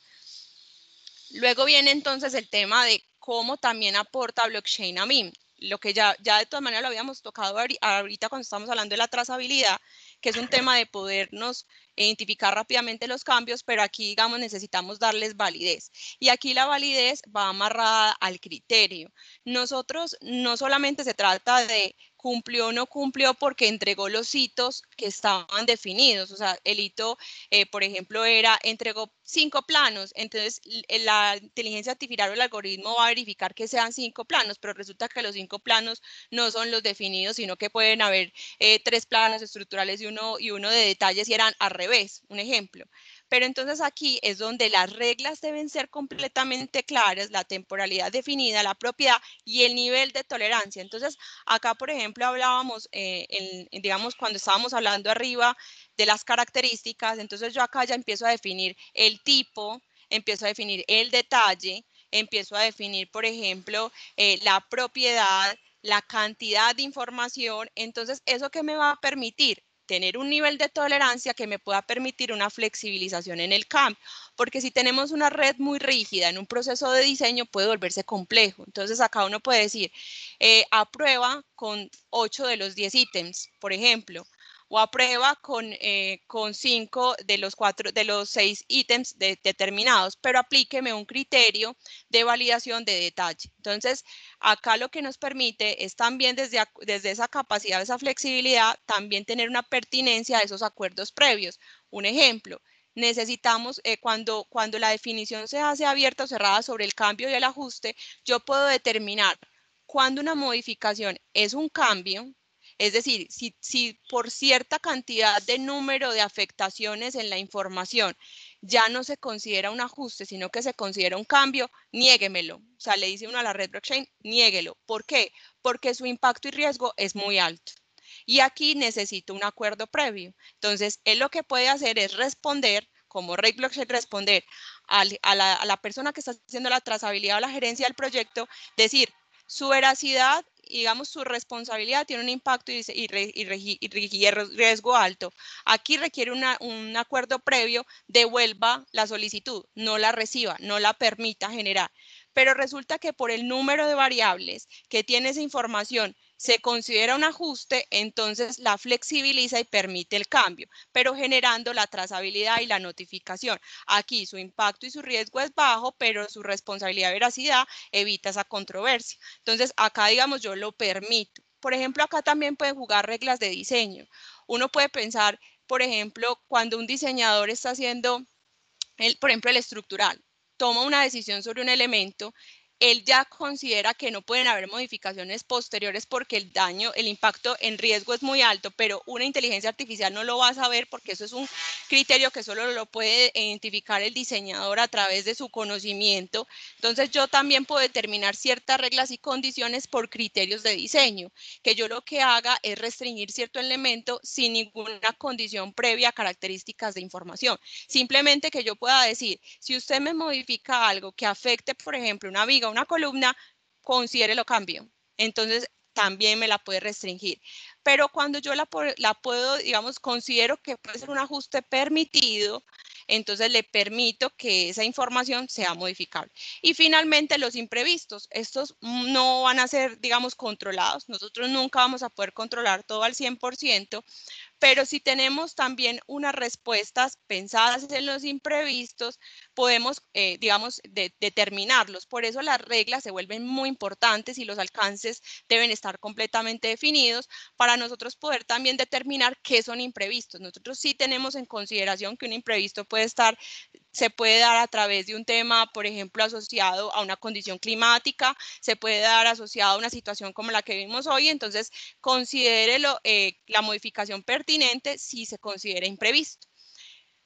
Luego viene entonces el tema de cómo también aporta blockchain a mí. Lo que ya, ya de todas maneras lo habíamos tocado ahorita cuando estamos hablando de la trazabilidad, que es un tema de podernos identificar rápidamente los cambios, pero aquí, digamos, necesitamos darles validez. Y aquí la validez va amarrada al criterio. Nosotros no solamente se trata de cumplió o no cumplió porque entregó los hitos que estaban definidos. O sea, el hito, eh, por ejemplo, era entregó cinco planos. Entonces, eh, la inteligencia artificial o el algoritmo va a verificar que sean cinco planos, pero resulta que los cinco planos no son los definidos, sino que pueden haber eh, tres planos estructurales y uno, y uno de detalles y eran al revés, un ejemplo. Pero entonces aquí es donde las reglas deben ser completamente claras, la temporalidad definida, la propiedad y el nivel de tolerancia. Entonces acá, por ejemplo, hablábamos, eh, en, digamos, cuando estábamos hablando arriba de las características, entonces yo acá ya empiezo a definir el tipo, empiezo a definir el detalle, empiezo a definir, por ejemplo, eh, la propiedad, la cantidad de información, entonces eso que me va a permitir tener un nivel de tolerancia que me pueda permitir una flexibilización en el CAMP, porque si tenemos una red muy rígida en un proceso de diseño puede volverse complejo. Entonces acá uno puede decir, eh, aprueba con 8 de los 10 ítems, por ejemplo, o aprueba con, eh, con cinco de los, cuatro, de los seis ítems determinados, pero aplíqueme un criterio de validación de detalle. Entonces, acá lo que nos permite es también desde, desde esa capacidad, esa flexibilidad, también tener una pertinencia a esos acuerdos previos. Un ejemplo, necesitamos, eh, cuando, cuando la definición se hace abierta o cerrada sobre el cambio y el ajuste, yo puedo determinar cuando una modificación es un cambio, es decir, si, por cierta cantidad de número de afectaciones en la información ya no se considera un ajuste, sino que se considera un cambio, niéguemelo. O sea, le dice uno a la red blockchain, niéguelo. ¿Por qué? Porque su impacto y riesgo es muy alto. Y aquí necesito un acuerdo previo. Entonces, él lo que puede hacer es responder, como red blockchain, responder a, la, a la persona que está haciendo la trazabilidad o la gerencia del proyecto, decir, su veracidad digamos, su responsabilidad tiene un impacto y, riesgo alto. Aquí requiere un acuerdo previo, devuelva la solicitud, no la reciba, no la permita generar. Pero resulta que por el número de variables que tiene esa información se considera un ajuste, entonces la flexibiliza y permite el cambio, pero generando la trazabilidad y la notificación. Aquí su impacto y su riesgo es bajo, pero su responsabilidad y veracidad evita esa controversia. Entonces acá, digamos, yo lo permito. Por ejemplo, acá también pueden jugar reglas de diseño. Uno puede pensar, por ejemplo, cuando un diseñador está haciendo, el, por ejemplo, el estructural, toma una decisión sobre un elemento, él ya considera que no pueden haber modificaciones posteriores porque el daño, el impacto en riesgo es muy alto, pero una inteligencia artificial no lo va a saber porque eso es un criterio que solo lo puede identificar el diseñador a través de su conocimiento. Entonces yo también puedo determinar ciertas reglas y condiciones por criterios de diseño, que yo lo que haga es restringir cierto elemento sin ninguna condición previa a características de información. Simplemente que yo pueda decir, si usted me modifica algo que afecte, por ejemplo, una viga, una columna, considere lo cambio. Entonces, también me la puede restringir. Pero cuando yo la, la puedo, digamos, considero que puede ser un ajuste permitido, entonces le permito que esa información sea modificable. Y finalmente los imprevistos, estos no van a ser, digamos, controlados, nosotros nunca vamos a poder controlar todo al 100%, pero si tenemos también unas respuestas pensadas en los imprevistos, podemos, eh, digamos, determinarlos. Por eso las reglas se vuelven muy importantes y los alcances deben estar completamente definidos para nosotros poder también determinar qué son imprevistos. Nosotros sí tenemos en consideración que un imprevisto puede estar se puede dar a través de un tema, por ejemplo, asociado a una condición climática, se puede dar asociado a una situación como la que vimos hoy, entonces considérelo eh, la modificación pertinente si se considera imprevisto.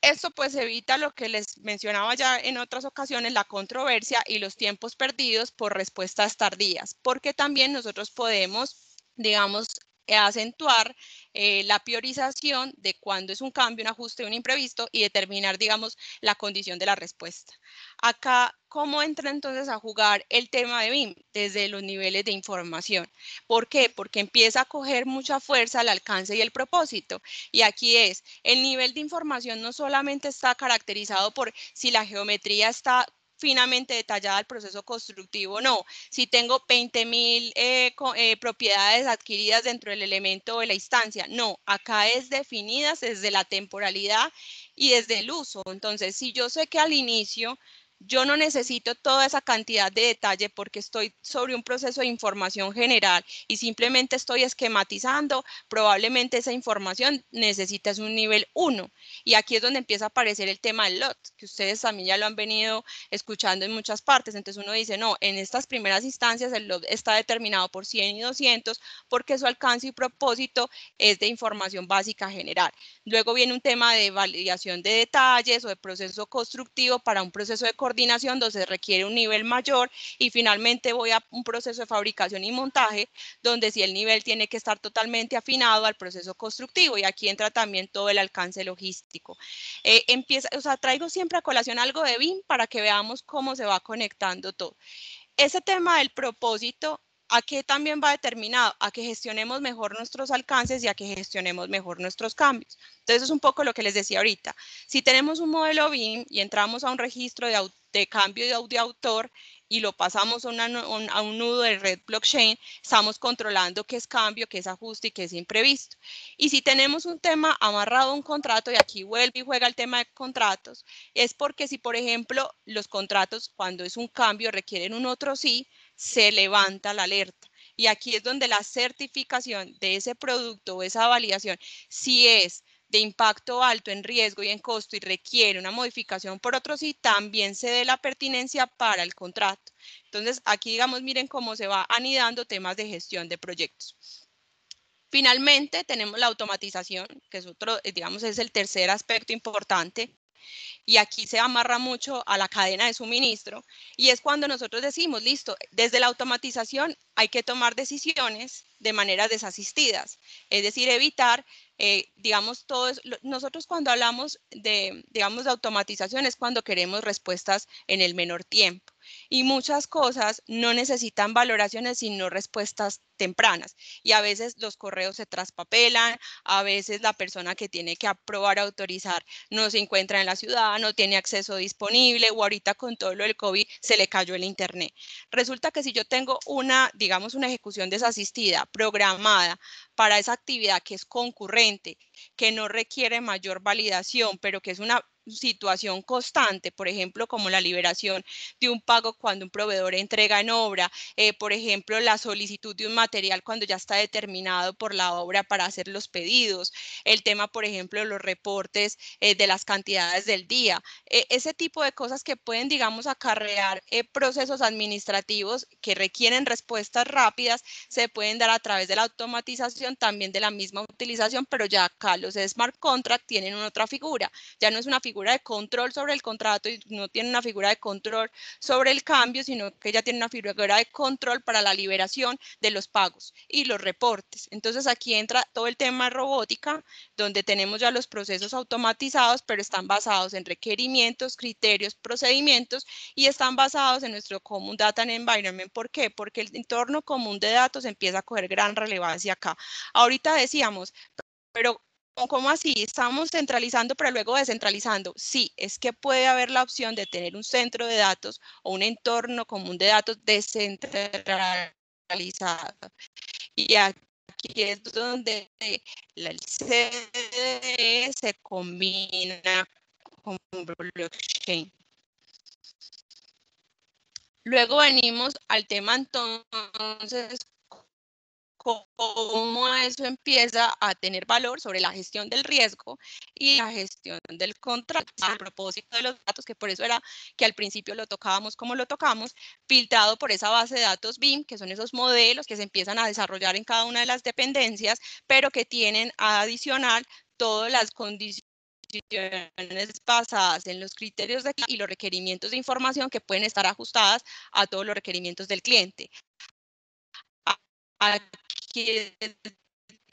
Esto pues evita lo que les mencionaba ya en otras ocasiones, la controversia y los tiempos perdidos por respuestas tardías, porque también nosotros podemos digamos, eh, acentuar eh, la priorización de cuándo es un cambio, un ajuste, un imprevisto y determinar, digamos, la condición de la respuesta. Acá, ¿cómo entra entonces a jugar el tema de BIM? Desde los niveles de información. ¿Por qué? Porque empieza a coger mucha fuerza el alcance y el propósito. Y aquí es, el nivel de información no solamente está caracterizado por si la geometría está finamente detallada el proceso constructivo, no. Si tengo 20.000 mil eh, eh, propiedades adquiridas dentro del elemento de la instancia, no. Acá es definidas desde la temporalidad y desde el uso. Entonces, si yo sé que al inicio yo no necesito toda esa cantidad de detalle porque estoy sobre un proceso de información general y simplemente estoy esquematizando, probablemente esa información necesitas un nivel 1. Y aquí es donde empieza a aparecer el tema del lot, que ustedes también ya lo han venido escuchando en muchas partes. Entonces uno dice, no, en estas primeras instancias el lot está determinado por 100 y 200 porque su alcance y propósito es de información básica general. Luego viene un tema de validación de detalles o de proceso constructivo para un proceso de coordinación donde se requiere un nivel mayor y finalmente voy a un proceso de fabricación y montaje donde si el nivel tiene que estar totalmente afinado al proceso constructivo y aquí entra también todo el alcance logístico. Eh, empieza, o sea, traigo siempre a colación algo de BIM para que veamos cómo se va conectando todo. Ese tema del propósito ¿A qué también va determinado? A que gestionemos mejor nuestros alcances y a que gestionemos mejor nuestros cambios. Entonces, es un poco lo que les decía ahorita. Si tenemos un modelo BIM y entramos a un registro de, cambio de, audio autor y lo pasamos a, a un nudo de red blockchain, estamos controlando qué es cambio, qué es ajuste y qué es imprevisto. Y si tenemos un tema amarrado a un contrato, y aquí vuelve y juega el tema de contratos, es porque si, por ejemplo, los contratos cuando es un cambio requieren un otro sí, se levanta la alerta. Y aquí es donde la certificación de ese producto o esa validación, si es de impacto alto en riesgo y en costo y requiere una modificación por otro sí, también se dé la pertinencia para el contrato. Entonces, aquí digamos, miren cómo se va anidando temas de gestión de proyectos. Finalmente, tenemos la automatización, que es otro, eh, digamos, es el tercer aspecto importante y aquí se amarra mucho a la cadena de suministro, y es cuando nosotros decimos, listo, desde la automatización hay que tomar decisiones de manera desasistidas, es decir, evitar, eh, digamos, todos nosotros cuando hablamos de, digamos, de automatización es cuando queremos respuestas en el menor tiempo y muchas cosas no necesitan valoraciones sino respuestas tempranas y a veces los correos se traspapelan, a veces la persona que tiene que aprobar, autorizar no se encuentra en la ciudad, no tiene acceso disponible o ahorita con todo lo del COVID se le cayó el internet. Resulta que si yo tengo una, digamos, una ejecución desasistida programada para esa actividad que es concurrente, que no requiere mayor validación, pero que es una situación constante, por ejemplo, como la liberación de un pago cuando un proveedor entrega en obra, eh, por ejemplo, la solicitud de un material cuando ya está determinado por la obra para hacer los pedidos, el tema, por ejemplo, de los reportes eh, de las cantidades del día, e, ese tipo de cosas que pueden, digamos, acarrear eh, procesos administrativos que requieren respuestas rápidas, se pueden dar a través de la automatización, también de la misma utilización, pero ya acá los smart contract tienen una otra figura, ya no es una figura figura de control sobre el contrato y no tiene una figura de control sobre el cambio, sino que ya tiene una figura de control para la liberación de los pagos y los reportes. Entonces aquí entra todo el tema robótica, donde tenemos ya los procesos automatizados, pero están basados en requerimientos, criterios, procedimientos y están basados en nuestro común Data Environment. ¿Por qué? Porque el entorno común de datos empieza a coger gran relevancia acá. Ahorita decíamos, pero ¿Cómo así? ¿Estamos centralizando pero luego descentralizando? Sí, es que puede haber la opción de tener un centro de datos o un entorno común de datos descentralizado. Y aquí es donde el CDE se combina con blockchain. Luego venimos al tema entonces cómo eso empieza a tener valor sobre la gestión del riesgo y la gestión del contrato. A propósito de los datos, que por eso era que al principio lo tocábamos como lo tocamos, filtrado por esa base de datos BIM, que son esos modelos que se empiezan a desarrollar en cada una de las dependencias, pero que tienen adicional todas las condiciones basadas en los criterios de y los requerimientos de información que pueden estar ajustadas a todos los requerimientos del cliente que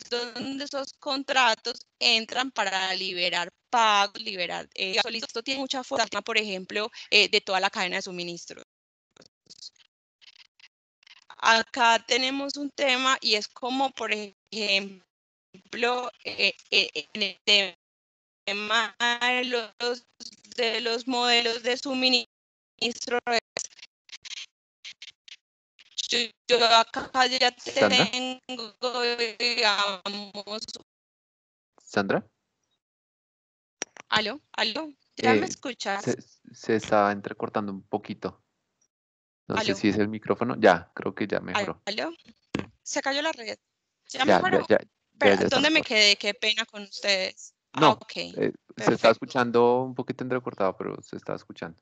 donde esos contratos entran para liberar pagos, liberar eh, Esto tiene mucha fuerza, por ejemplo, eh, de toda la cadena de suministro. Acá tenemos un tema y es como, por ejemplo, eh, en el tema los, de los modelos de suministro yo, acá ya tengo, digamos. ¿Sandra? ¿Aló? ¿Aló? ¿Ya eh, me escuchas? Se, está entrecortando un poquito. No sé si es el micrófono. Ya, creo que ya mejoró. ¿Aló? Se cayó la red. Ya, ya mejoró. Pero, ¿Dónde me quedé? Qué pena con ustedes. No, ah, eh, se está escuchando un poquito entrecortado, pero se está escuchando.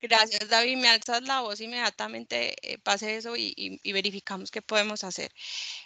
Gracias, David. Me alzas la voz inmediatamente, eh, pase eso y, verificamos qué podemos hacer.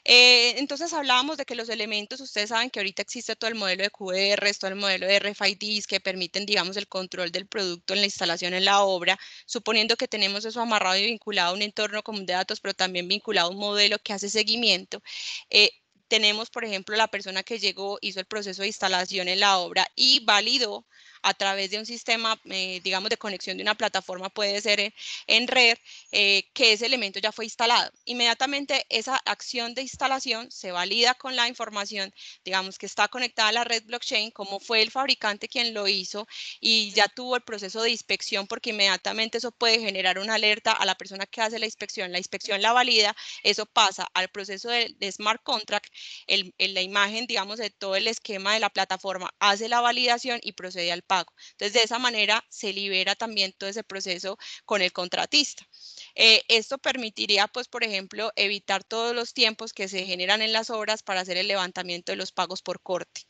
Eh, entonces hablábamos de que los elementos, ustedes saben que ahorita existe todo el modelo de QR, todo el modelo de RFIDs que permiten, digamos, el control del producto en la instalación en la obra, suponiendo que tenemos eso amarrado y vinculado a un entorno común de datos, pero también vinculado a un modelo que hace seguimiento. Eh, tenemos, por ejemplo, la persona que llegó, hizo el proceso de instalación en la obra y validó a través de un sistema, eh, digamos, de conexión de una plataforma, puede ser en, red, eh, que ese elemento ya fue instalado. Inmediatamente esa acción de instalación se valida con la información, digamos, que está conectada a la red blockchain, como fue el fabricante quien lo hizo y ya tuvo el proceso de inspección, porque inmediatamente eso puede generar una alerta a la persona que hace la inspección. La inspección la valida, eso pasa al proceso de, smart contract, el, la imagen, digamos, de todo el esquema de la plataforma, hace la validación y procede al entonces, de esa manera se libera también todo ese proceso con el contratista. Eh, esto permitiría, pues, por ejemplo, evitar todos los tiempos que se generan en las obras para hacer el levantamiento de los pagos por corte.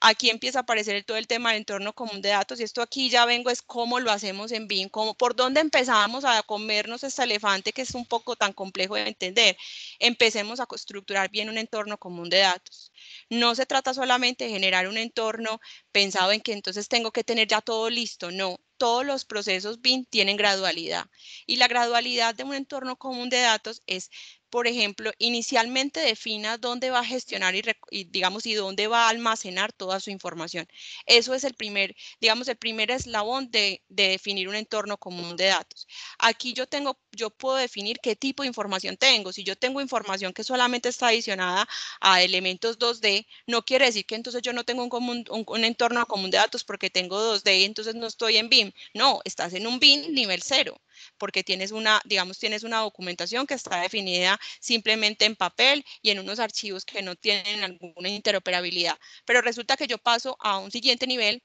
Aquí empieza a aparecer todo el tema del entorno común de datos y esto aquí ya vengo es cómo lo hacemos en BIM, cómo, por dónde empezamos a comernos este elefante que es un poco tan complejo de entender. Empecemos a estructurar bien un entorno común de datos. No se trata solamente de generar un entorno pensado en que entonces tengo que tener ya todo listo, no. Todos los procesos BIM tienen gradualidad y la gradualidad de un entorno común de datos es por ejemplo, inicialmente defina dónde va a gestionar y, digamos y dónde va a almacenar toda su información. Eso es el primer, digamos, el primer eslabón de, de, definir un entorno común de datos. Aquí yo tengo yo puedo definir qué tipo de información tengo. Si yo tengo información que solamente está adicionada a elementos 2D, no quiere decir que entonces yo no tengo un, común, un, entorno común de datos porque tengo 2D, entonces no estoy en BIM. No, estás en un BIM nivel cero porque tienes una, digamos, tienes una documentación que está definida simplemente en papel y en unos archivos que no tienen alguna interoperabilidad. Pero resulta que yo paso a un siguiente nivel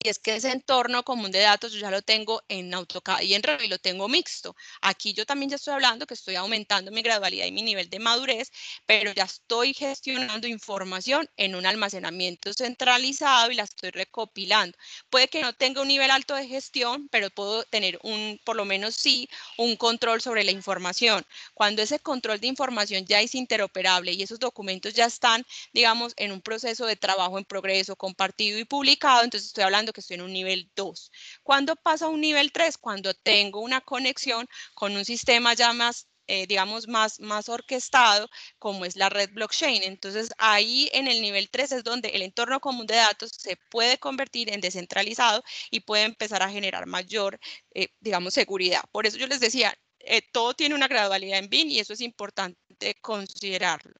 y es que ese entorno común de datos yo ya lo tengo en AutoCAD y en Revit, lo tengo mixto. Aquí yo también ya estoy hablando que estoy aumentando mi gradualidad y mi nivel de madurez, pero ya estoy gestionando información en un almacenamiento centralizado y la estoy recopilando. Puede que no tenga un nivel alto de gestión, pero puedo tener un, por lo menos sí, un control sobre la información. Cuando ese control de información ya es interoperable y esos documentos ya están, digamos, en un proceso de trabajo en progreso, compartido y publicado, entonces estoy hablando que estoy en un nivel 2. ¿Cuándo pasa a un nivel 3? Cuando tengo una conexión con un sistema ya más eh, digamos, más, más orquestado, como es la red blockchain. Entonces, ahí en el nivel 3 es donde el entorno común de datos se puede convertir en descentralizado y puede empezar a generar mayor, eh, digamos, seguridad. Por eso yo les decía, eh, todo tiene una gradualidad en BIN y eso es importante considerarlo.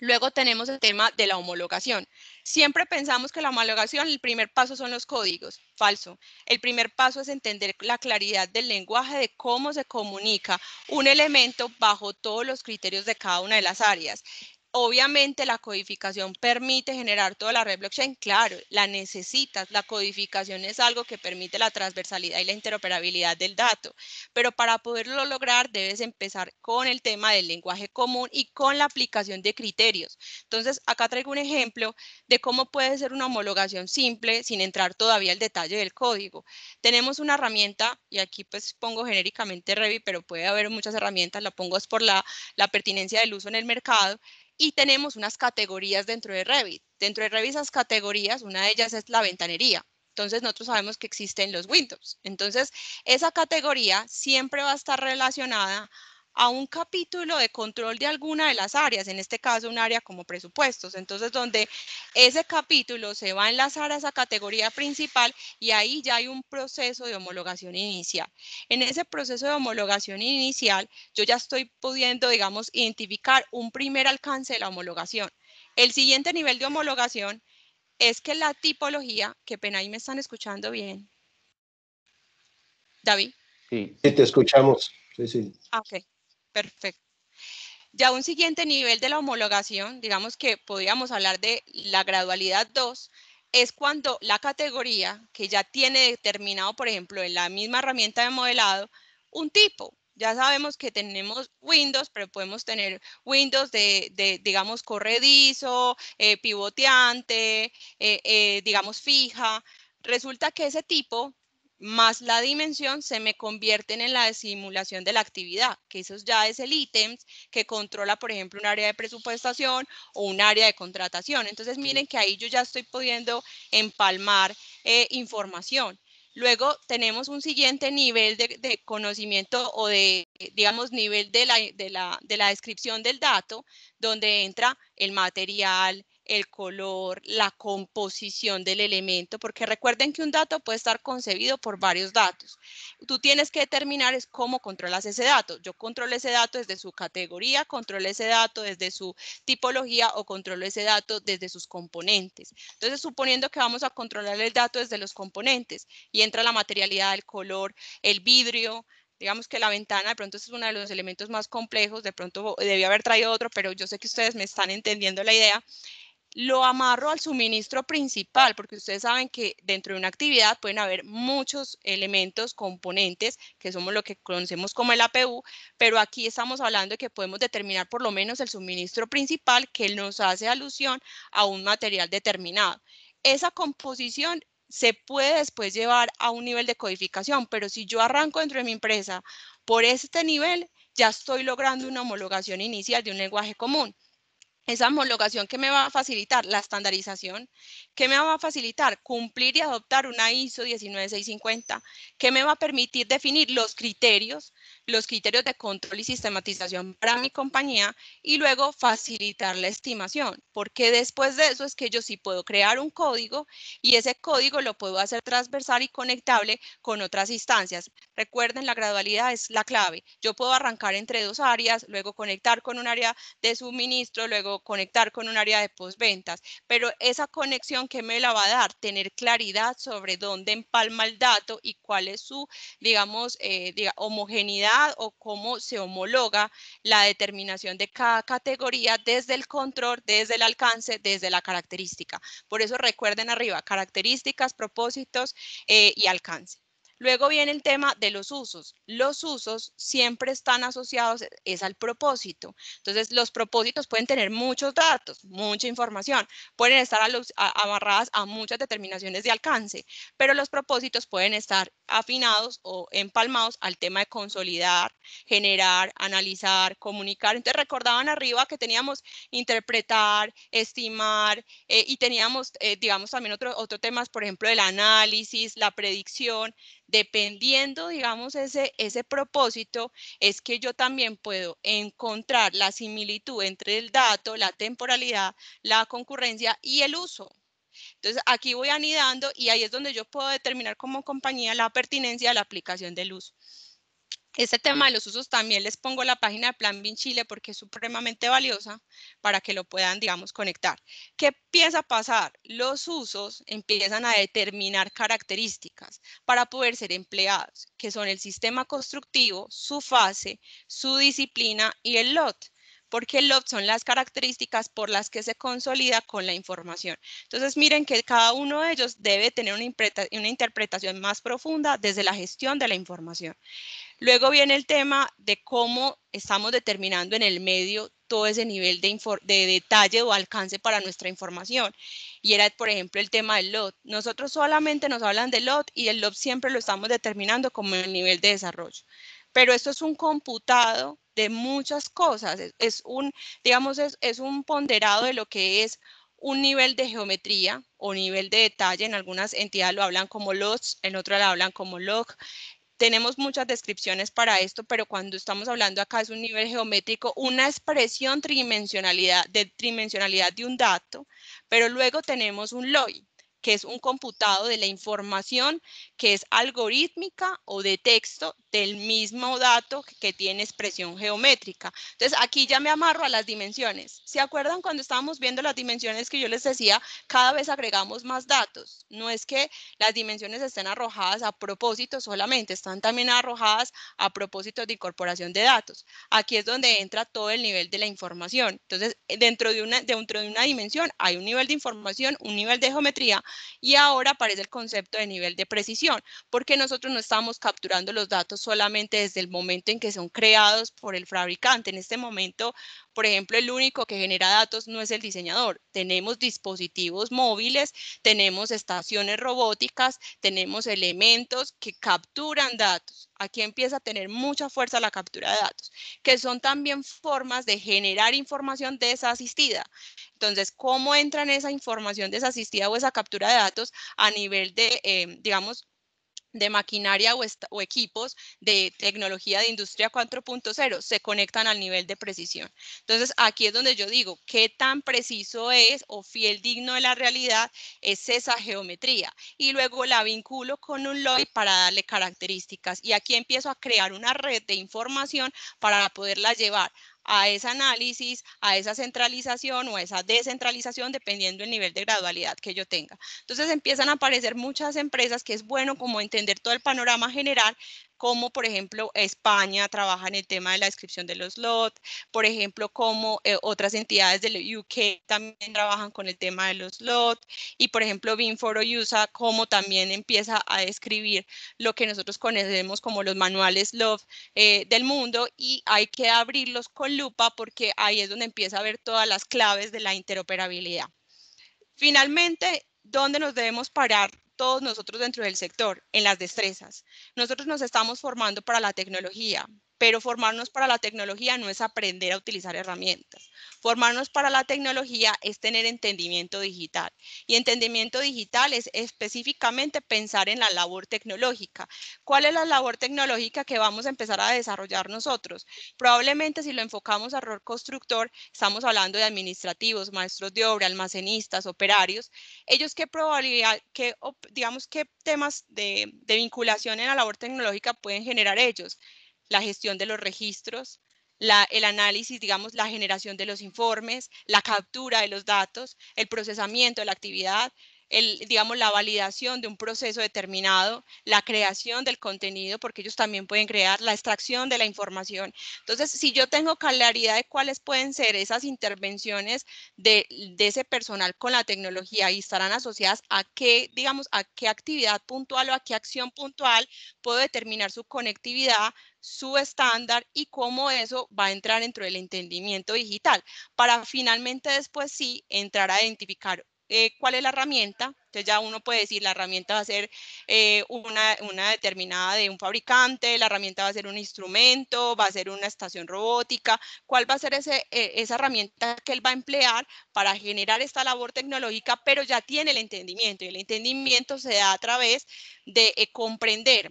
Luego tenemos el tema de la homologación. Siempre pensamos que la homologación, el primer paso son los códigos. Falso. El primer paso es entender la claridad del lenguaje, de cómo se comunica un elemento bajo todos los criterios de cada una de las áreas obviamente la codificación permite generar toda la red blockchain, claro, la necesitas, la codificación es algo que permite la transversalidad y la interoperabilidad del dato, pero para poderlo lograr debes empezar con el tema del lenguaje común y con la aplicación de criterios. Entonces, acá traigo un ejemplo de cómo puede ser una homologación simple sin entrar todavía al detalle del código. Tenemos una herramienta, y aquí pues pongo genéricamente Revit, pero puede haber muchas herramientas, la pongo es por la, la pertinencia del uso en el mercado, y tenemos unas categorías dentro de Revit. Dentro de Revit esas categorías, una de ellas es la ventanería. Entonces nosotros sabemos que existen los Windows. Entonces esa categoría siempre va a estar relacionada a un capítulo de control de alguna de las áreas, en este caso un área como presupuestos. Entonces, donde ese capítulo se va a enlazar a esa categoría principal y ahí ya hay un proceso de homologación inicial. En ese proceso de homologación inicial, yo ya estoy pudiendo, digamos, identificar un primer alcance de la homologación. El siguiente nivel de homologación es que la tipología, que pena ahí me están escuchando bien. David. Sí, te escuchamos. Sí, sí. Ah, Perfecto. Ya un siguiente nivel de la homologación, digamos que podríamos hablar de la gradualidad 2, es cuando la categoría que ya tiene determinado, por ejemplo, en la misma herramienta de modelado, un tipo. Ya sabemos que tenemos Windows, pero podemos tener Windows de, digamos, corredizo, eh, pivoteante, eh, eh, digamos, fija. Resulta que ese tipo más la dimensión se me convierte en la simulación de la actividad, que eso ya es el ítem que controla, por ejemplo, un área de presupuestación o un área de contratación. Entonces, miren que ahí yo ya estoy pudiendo empalmar eh, información. Luego tenemos un siguiente nivel de, conocimiento o de, digamos, nivel de la, de la descripción del dato, donde entra el material, el color, la composición del elemento, porque recuerden que un dato puede estar concebido por varios datos. Tú tienes que determinar es cómo controlas ese dato. Yo controlo ese dato desde su categoría, controlo ese dato desde su tipología o controlo ese dato desde sus componentes. Entonces, suponiendo que vamos a controlar el dato desde los componentes y entra la materialidad, el color, el vidrio, digamos que la ventana de pronto es uno de los elementos más complejos, de pronto debía haber traído otro, pero yo sé que ustedes me están entendiendo la idea lo amarro al suministro principal, porque ustedes saben que dentro de una actividad pueden haber muchos elementos, componentes, que somos lo que conocemos como el APU, pero aquí estamos hablando de que podemos determinar por lo menos el suministro principal que nos hace alusión a un material determinado. Esa composición se puede después llevar a un nivel de codificación, pero si yo arranco dentro de mi empresa por este nivel, ya estoy logrando una homologación inicial de un lenguaje común esa homologación que me va a facilitar la estandarización, que me va a facilitar cumplir y adoptar una ISO 19650, que me va a permitir definir los criterios los criterios de control y sistematización para mi compañía y luego facilitar la estimación, porque después de eso es que yo sí puedo crear un código y ese código lo puedo hacer transversal y conectable con otras instancias. Recuerden, la gradualidad es la clave. Yo puedo arrancar entre dos áreas, luego conectar con un área de suministro, luego conectar con un área de postventas, pero esa conexión que me la va a dar, tener claridad sobre dónde empalma el dato y cuál es su, digamos, eh, homogeneidad o cómo se homologa la determinación de cada categoría desde el control, desde el alcance, desde la característica. Por eso recuerden arriba, características, propósitos eh, y alcance. Luego viene el tema de los usos. Los usos siempre están asociados e, es al propósito. Entonces, los propósitos pueden tener muchos datos, mucha información, pueden estar a amarradas a muchas determinaciones de alcance, pero los propósitos pueden estar afinados o empalmados al tema de consolidar, generar, analizar, comunicar. Entonces, recordaban arriba que teníamos interpretar, estimar eh, y teníamos, eh, digamos, también otro, otro temas, por ejemplo, el análisis, la predicción dependiendo, digamos, ese, propósito, es que yo también puedo encontrar la similitud entre el dato, la temporalidad, la concurrencia y el uso. Entonces, aquí voy anidando y ahí es donde yo puedo determinar como compañía la pertinencia de la aplicación del uso. Este tema de los usos también les pongo la página de Plan BIN Chile porque es supremamente valiosa para que lo puedan, digamos, conectar. ¿Qué empieza a pasar? Los usos empiezan a determinar características para poder ser empleados, que son el sistema constructivo, su fase, su disciplina y el lot porque el lot son las características por las que se consolida con la información. Entonces, miren que cada uno de ellos debe tener una, interpretación más profunda desde la gestión de la información. Luego viene el tema de cómo estamos determinando en el medio todo ese nivel de, detalle o alcance para nuestra información. Y era, por ejemplo, el tema del LOT. Nosotros solamente nos hablan de LOT y el LOT siempre lo estamos determinando como el nivel de desarrollo. Pero esto es un computado de muchas cosas. Es, un, digamos, es, un ponderado de lo que es un nivel de geometría o nivel de detalle, en algunas entidades lo hablan como LOTS, en otras lo hablan como LOG, tenemos muchas descripciones para esto, pero cuando estamos hablando acá es un nivel geométrico, una expresión tridimensionalidad, de tridimensionalidad de un dato, pero luego tenemos un LOI, que es un computado de la información que es algorítmica o de texto del mismo dato que tiene expresión geométrica. Entonces, aquí ya me amarro a las dimensiones. ¿Se acuerdan cuando estábamos viendo las dimensiones que yo les decía? Cada vez agregamos más datos. No es que las dimensiones estén arrojadas a propósito solamente, están también arrojadas a propósito de incorporación de datos. Aquí es donde entra todo el nivel de la información. Entonces, eh, dentro de una, dentro de una dimensión hay un nivel de información, un nivel de geometría y ahora aparece el concepto de nivel de precisión, porque nosotros no estamos capturando los datos solamente desde el momento en que son creados por el fabricante. En este momento, por ejemplo, el único que genera datos no es el diseñador. Tenemos dispositivos móviles, tenemos estaciones robóticas, tenemos elementos que capturan datos. Aquí empieza a tener mucha fuerza la captura de datos, que son también formas de generar información desasistida. Entonces, ¿cómo entran esa información desasistida o esa captura de datos a nivel de, eh, digamos, de maquinaria o, equipos de tecnología de industria 4.0 se conectan al nivel de precisión. Entonces, aquí es donde yo digo, ¿qué tan preciso es o fiel digno de la realidad es esa geometría? Y luego la vinculo con un LOI para darle características. Y aquí empiezo a crear una red de información para poderla llevar a ese análisis, a esa centralización o a esa descentralización, dependiendo del nivel de gradualidad que yo tenga. Entonces empiezan a aparecer muchas empresas que es bueno como entender todo el panorama general, como por ejemplo, España trabaja en el tema de la descripción de los lots, por ejemplo, cómo eh, otras entidades del UK también trabajan con el tema de los lots, y por ejemplo, Binforo USA, cómo también empieza a describir lo que nosotros conocemos como los manuales love eh, del mundo, y hay que abrirlos con lupa porque ahí es donde empieza a ver todas las claves de la interoperabilidad. Finalmente, ¿dónde nos debemos parar todos nosotros dentro del sector, en las destrezas. Nosotros nos estamos formando para la tecnología, pero formarnos para la tecnología no es aprender a utilizar herramientas. Formarnos para la tecnología es tener entendimiento digital. Y entendimiento digital es específicamente pensar en la labor tecnológica. ¿Cuál es la labor tecnológica que vamos a empezar a desarrollar nosotros? Probablemente si lo enfocamos a rol constructor, estamos hablando de administrativos, maestros de obra, almacenistas, operarios. Ellos qué probabilidad, qué, digamos, qué temas de, de vinculación en la labor tecnológica pueden generar ellos la gestión de los registros, el análisis, digamos, la generación de los informes, la captura de los datos, el procesamiento de la actividad, digamos, la validación de un proceso determinado, la creación del contenido, porque ellos también pueden crear la extracción de la información. Entonces, si yo tengo claridad de cuáles pueden ser esas intervenciones de, ese personal con la tecnología y estarán asociadas a qué, digamos, a qué actividad puntual o a qué acción puntual, puedo determinar su conectividad, su estándar y cómo eso va a entrar dentro del entendimiento digital, para finalmente después sí entrar a identificar eh, cuál es la herramienta. Entonces ya uno puede decir, la herramienta va a ser eh, una, determinada de un fabricante, la herramienta va a ser un instrumento, va a ser una estación robótica, cuál va a ser eh, esa herramienta que él va a emplear para generar esta labor tecnológica, pero ya tiene el entendimiento y el entendimiento se da a través de comprender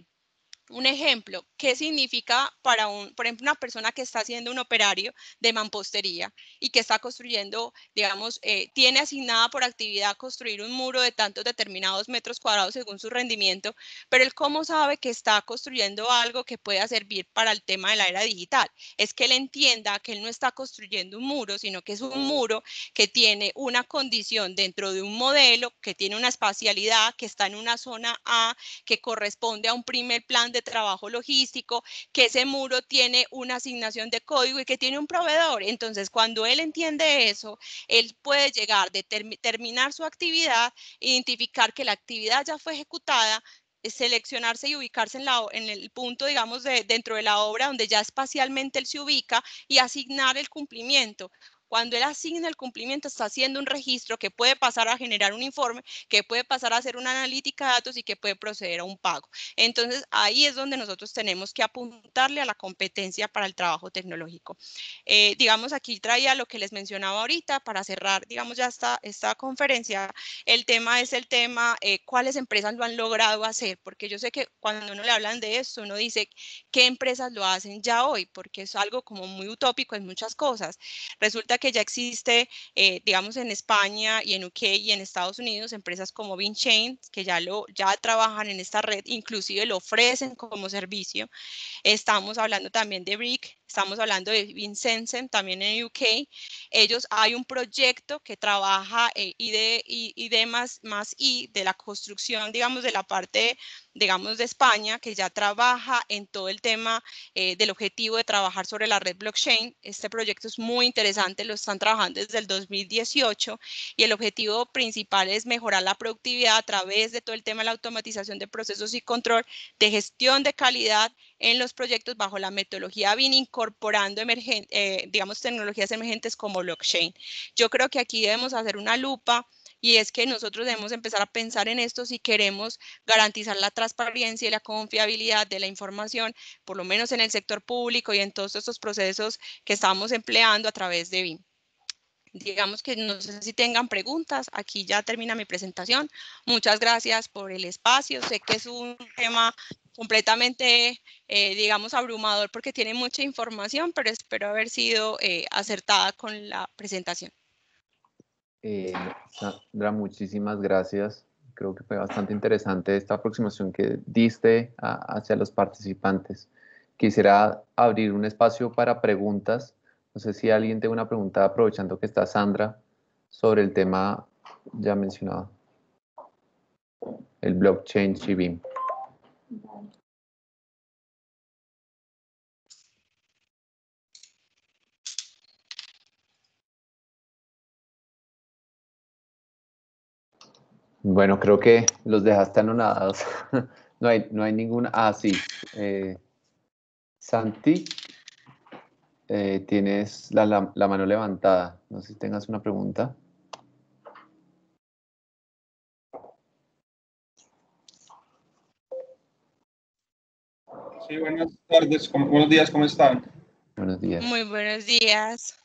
un ejemplo, ¿qué significa para, un, por ejemplo, una persona que está haciendo un operario de mampostería y que está construyendo, digamos, eh, tiene asignada por actividad construir un muro de tantos determinados metros cuadrados según su rendimiento, pero él cómo sabe que está construyendo algo que pueda servir para el tema de la era digital? Es que él entienda que él no está construyendo un muro, sino que es un muro que tiene una condición dentro de un modelo, que tiene una espacialidad, que está en una zona A, que corresponde a un primer plan de trabajo logístico, que ese muro tiene una asignación de código y que tiene un proveedor. Entonces, cuando él entiende eso, él puede llegar, de terminar su actividad, identificar que la actividad ya fue ejecutada, eh, seleccionarse y ubicarse en, la, en el punto, digamos, dentro de la obra donde ya espacialmente él se ubica y asignar el cumplimiento. Cuando él asigna el cumplimiento, está haciendo un registro que puede pasar a generar un informe, que puede pasar a hacer una analítica de datos y que puede proceder a un pago. Entonces, ahí es donde nosotros tenemos que apuntarle a la competencia para el trabajo tecnológico. Eh, digamos, aquí traía lo que les mencionaba ahorita para cerrar, digamos, ya esta, esta conferencia. El tema es el tema, eh, ¿cuáles empresas lo han logrado hacer? Porque yo sé que cuando uno le hablan de esto, uno dice, ¿qué empresas lo hacen ya hoy? Porque es algo como muy utópico en muchas cosas. Resulta que que ya existe, eh, digamos, en España y en UK y en Estados Unidos, empresas como Vinchain, que ya, lo, ya trabajan en esta red, inclusive lo ofrecen como servicio. Estamos hablando también de Brick, estamos hablando de Vincensem también en UK, ellos hay un proyecto que trabaja eh, ID, ID más, más I de la construcción, digamos, de la parte, digamos, de España, que ya trabaja en todo el tema eh, del objetivo de trabajar sobre la red blockchain. Este proyecto es muy interesante, lo están trabajando desde el 2018 y el objetivo principal es mejorar la productividad a través de todo el tema de la automatización de procesos y control, de gestión de calidad en los proyectos bajo la metodología BIN, incorporando eh, digamos, tecnologías emergentes como blockchain. Yo creo que aquí debemos hacer una lupa y es que nosotros debemos empezar a pensar en esto si queremos garantizar la transparencia y la confiabilidad de la información, por lo menos en el sector público y en todos estos procesos que estamos empleando a través de BIM. Digamos que no sé si tengan preguntas, aquí ya termina mi presentación. Muchas gracias por el espacio, sé que es un tema completamente, eh, digamos, abrumador porque tiene mucha información, pero espero haber sido eh, acertada con la presentación. Eh, Sandra, muchísimas gracias. Creo que fue bastante interesante esta aproximación que diste hacia los participantes. Quisiera abrir un espacio para preguntas. No sé si alguien tiene una pregunta, aprovechando que está Sandra, sobre el tema ya mencionado, el blockchain y BIM. Bueno, creo que los dejaste anonadados. no, hay, no hay ninguna. Ah, sí. Eh, Santi, eh, tienes la, la, mano levantada. No sé si tengas una pregunta. Sí, buenas tardes, buenos días, ¿cómo están? Buenos días. Muy buenos días.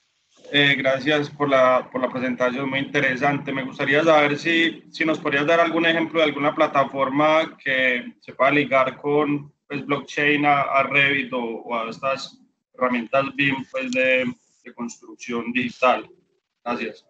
Eh, gracias por la, por la, presentación, muy interesante. Me gustaría saber si, si nos podrías dar algún ejemplo de alguna plataforma que se pueda ligar con pues, blockchain a, a Revit o, a estas herramientas BIM pues, de, de construcción digital. Gracias.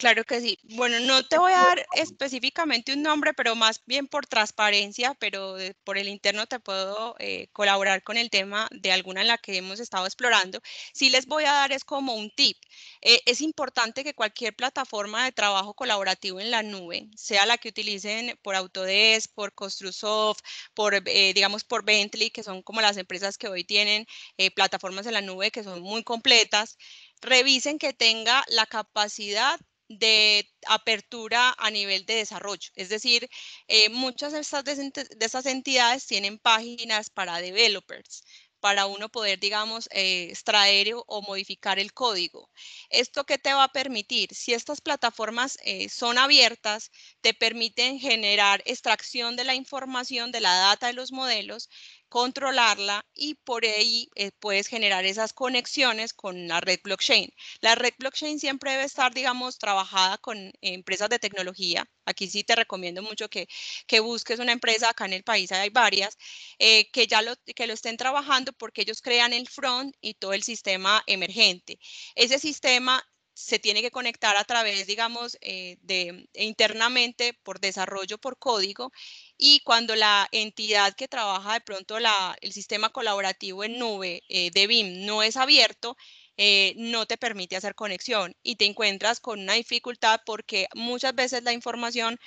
Claro que sí. Bueno, no te voy a dar específicamente un nombre, pero más bien por transparencia, pero por el interno te puedo eh, colaborar con el tema de alguna en la que hemos estado explorando. Sí les voy a dar es como un tip. Eh, es importante que cualquier plataforma de trabajo colaborativo en la nube, sea la que utilicen por Autodesk, por Construsoft, por, eh, digamos, por Bentley, que son como las empresas que hoy tienen plataformas en la nube que son muy completas, revisen que tenga la capacidad de apertura a nivel de desarrollo. Es decir, eh, muchas de estas, entidades tienen páginas para developers, para uno poder, digamos, eh, extraer o, modificar el código. ¿Esto qué te va a permitir? Si estas plataformas eh, son abiertas, te permiten generar extracción de la información, de la data de los modelos, controlarla y por ahí eh, puedes generar esas conexiones con la red blockchain. La red blockchain siempre debe estar, digamos, trabajada con empresas de tecnología. Aquí sí te recomiendo mucho que, que busques una empresa, acá en el país hay varias, eh, que ya lo, que lo estén trabajando porque ellos crean el front y todo el sistema emergente. Ese sistema se tiene que conectar a través, digamos, eh, de internamente por desarrollo, por código, y cuando la entidad que trabaja de pronto el sistema colaborativo en nube eh, de BIM no es abierto, eh, no te permite hacer conexión y te encuentras con una dificultad porque muchas veces la información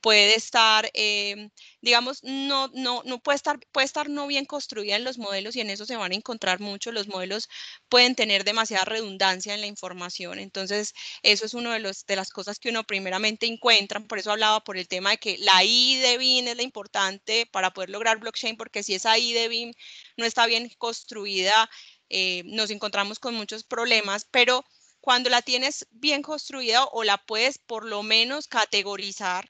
puede estar, em, digamos, no, no, no puede estar, puede estar no bien construida en los modelos y en eso se van a encontrar muchos. Los modelos pueden tener demasiada redundancia en la información. Entonces, eso es uno de, los, de las cosas que uno primeramente encuentra. Por eso hablaba por el tema de que la I de BIM es la importante para poder lograr blockchain, porque si esa I de BIM no está bien construida, eh, nos encontramos con muchos problemas, pero cuando la tienes bien construida o la puedes por lo menos categorizar,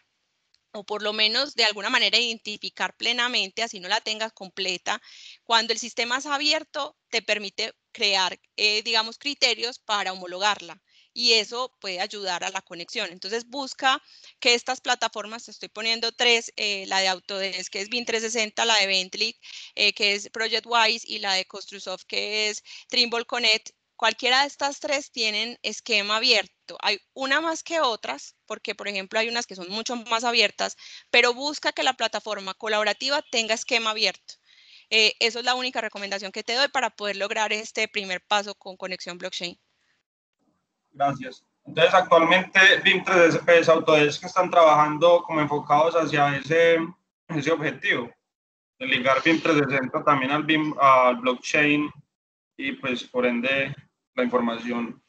o por lo menos de alguna manera identificar plenamente, así no la tengas completa. Cuando el sistema es abierto, te permite crear, eh, digamos, criterios para homologarla y eso puede ayudar a la conexión. Entonces busca que estas plataformas, te estoy poniendo tres, eh, la de Autodesk, que es BIM 360, la de Bentley, eh, que es Wise, y la de ConstruSoft, que es Trimble Connect, cualquiera de estas tres tienen esquema abierto. Hay una más que otras, porque por ejemplo hay unas que son mucho más abiertas, pero busca que la plataforma colaborativa tenga esquema abierto. Esa eh, eso es la única recomendación que te doy para poder lograr este primer paso con conexión blockchain. Gracias. Entonces, actualmente BIM 3DSP pues, Autodesk que están trabajando como enfocados hacia ese, ese objetivo, de ligar BIM 360 también al BIM, al blockchain y pues por ende la información?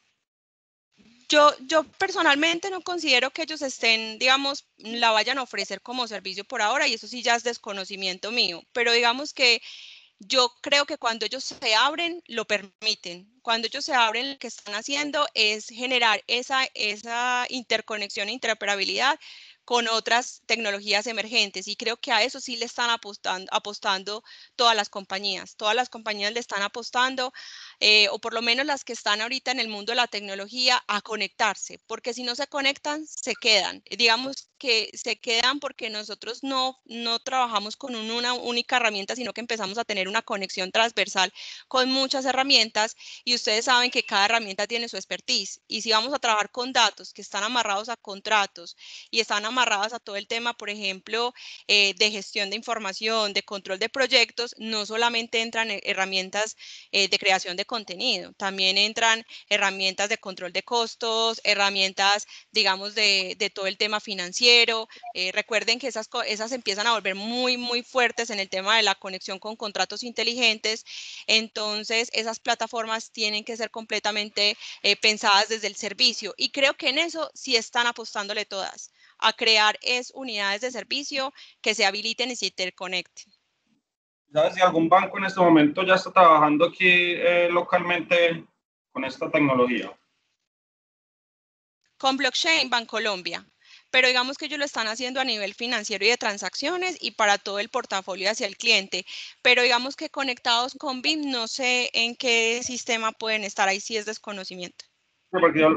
Yo, yo personalmente no considero que ellos estén, digamos, la vayan a ofrecer como servicio por ahora y eso sí ya es desconocimiento mío, pero digamos que yo creo que cuando ellos se abren, lo permiten. Cuando ellos se abren, lo que están haciendo es generar esa, esa interconexión e interoperabilidad con otras tecnologías emergentes. Y creo que a eso sí le están apostando, apostando todas las compañías. Todas las compañías le están apostando eh, o por lo menos las que están ahorita en el mundo de la tecnología, a conectarse, porque si no se conectan, se quedan. Eh, digamos que se quedan porque nosotros no, no trabajamos con una única herramienta, sino que empezamos a tener una conexión transversal con muchas herramientas y ustedes saben que cada herramienta tiene su expertise. Y si vamos a trabajar con datos que están amarrados a contratos y están amarrados a todo el tema, por ejemplo, eh, de gestión de información, de control de proyectos, no solamente entran herramientas de creación de contenido. También entran herramientas de control de costos, herramientas, digamos, de, todo el tema financiero. Eh, recuerden que esas, esas empiezan a volver muy, muy fuertes en el tema de la conexión con contratos inteligentes. Entonces, esas plataformas tienen que ser completamente eh, pensadas desde el servicio. Y creo que en eso sí están apostándole todas a crear es unidades de servicio que se habiliten y se interconecten. ¿Sabes si algún banco en este momento ya está trabajando aquí eh, localmente con esta tecnología? Con blockchain, Bancolombia. Pero digamos que ellos lo están haciendo a nivel financiero y de transacciones y para todo el portafolio hacia el cliente. Pero digamos que conectados con BIM, no sé en qué sistema pueden estar, ahí si es desconocimiento porque yo,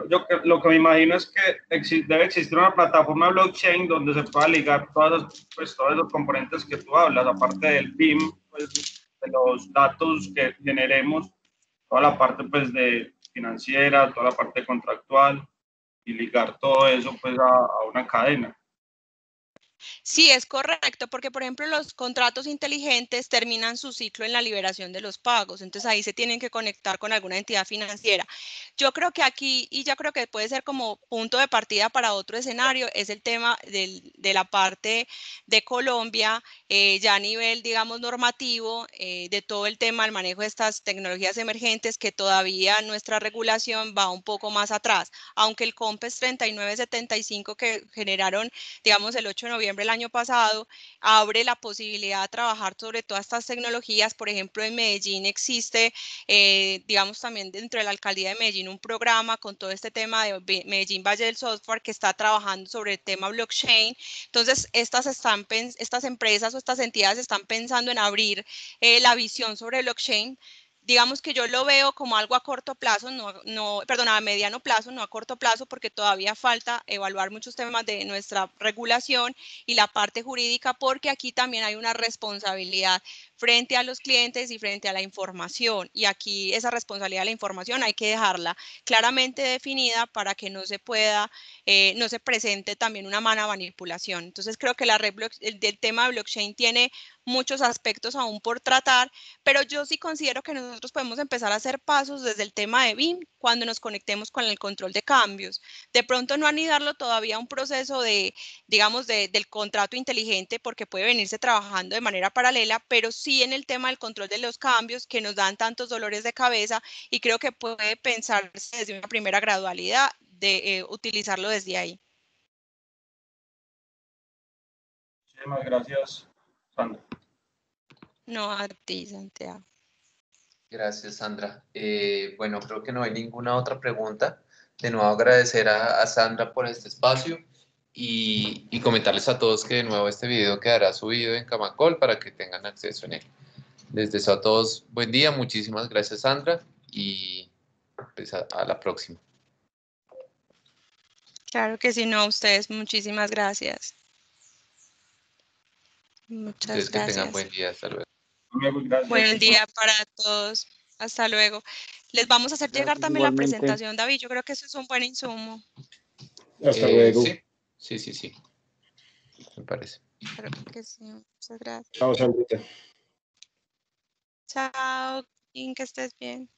lo que me imagino es que debe existir una plataforma blockchain donde se pueda ligar todas, pues, todos los componentes que tú hablas, aparte del BIM, pues, de los datos que generemos, toda la parte pues, de financiera, toda la parte contractual y ligar todo eso pues, a, a una cadena. Sí, es correcto, porque por ejemplo los contratos inteligentes terminan su ciclo en la liberación de los pagos, entonces ahí se tienen que conectar con alguna entidad financiera. Yo creo que aquí, y ya creo que puede ser como punto de partida para otro escenario, es el tema de la parte de Colombia, eh, ya a nivel, digamos, normativo, eh, de todo el tema del manejo de estas tecnologías emergentes, que todavía nuestra regulación va un poco más atrás. Aunque el COMPES 3975 que generaron, digamos, el 8 de noviembre del año pasado, abre la posibilidad de trabajar sobre todas estas tecnologías. Por ejemplo, en Medellín existe, eh, digamos, también dentro de la alcaldía de Medellín, un programa con todo este tema de Medellín Valle del Software que está trabajando sobre el tema blockchain. Entonces, estas, están, estas empresas o estas entidades están pensando en abrir eh, la visión sobre blockchain digamos que yo lo veo como algo a corto plazo, no, no, perdón, a mediano plazo, no a corto plazo, porque todavía falta evaluar muchos temas de nuestra regulación y la parte jurídica, porque aquí también hay una responsabilidad frente a los clientes y frente a la información. Y aquí esa responsabilidad de la información hay que dejarla claramente definida para que no se pueda, eh, no se presente también una mala manipulación. Entonces creo que la red del tema de blockchain tiene muchos aspectos aún por tratar, pero yo sí considero que nosotros podemos empezar a hacer pasos desde el tema de BIM cuando nos conectemos con el control de cambios. De pronto no anidarlo todavía un proceso de, digamos, del contrato inteligente porque puede venirse trabajando de manera paralela, pero sí sí en el tema del control de los cambios que nos dan tantos dolores de cabeza y creo que puede pensarse desde una primera gradualidad de eh, utilizarlo desde ahí. Muchísimas gracias, Sandra. No, a ti, Santiago. Gracias, Sandra. Eh, bueno, creo que no hay ninguna otra pregunta. De nuevo agradecer a Sandra por este espacio y, comentarles a todos que de nuevo este video quedará subido en Camacol para que tengan acceso en él. Les deseo a todos buen día, muchísimas gracias Sandra y pues, a, la próxima. Claro que sí, no, a ustedes muchísimas gracias. Muchas gracias. Que tengan buen día, hasta luego. Buen día para todos, hasta luego. Les vamos a hacer llegar también la presentación, David, yo creo que eso es un buen insumo. Hasta eh, luego. Sí, sí, sí. Me parece. Claro que sí. Muchas gracias. Chao, Sandrita. Chao, Kim, que estés bien.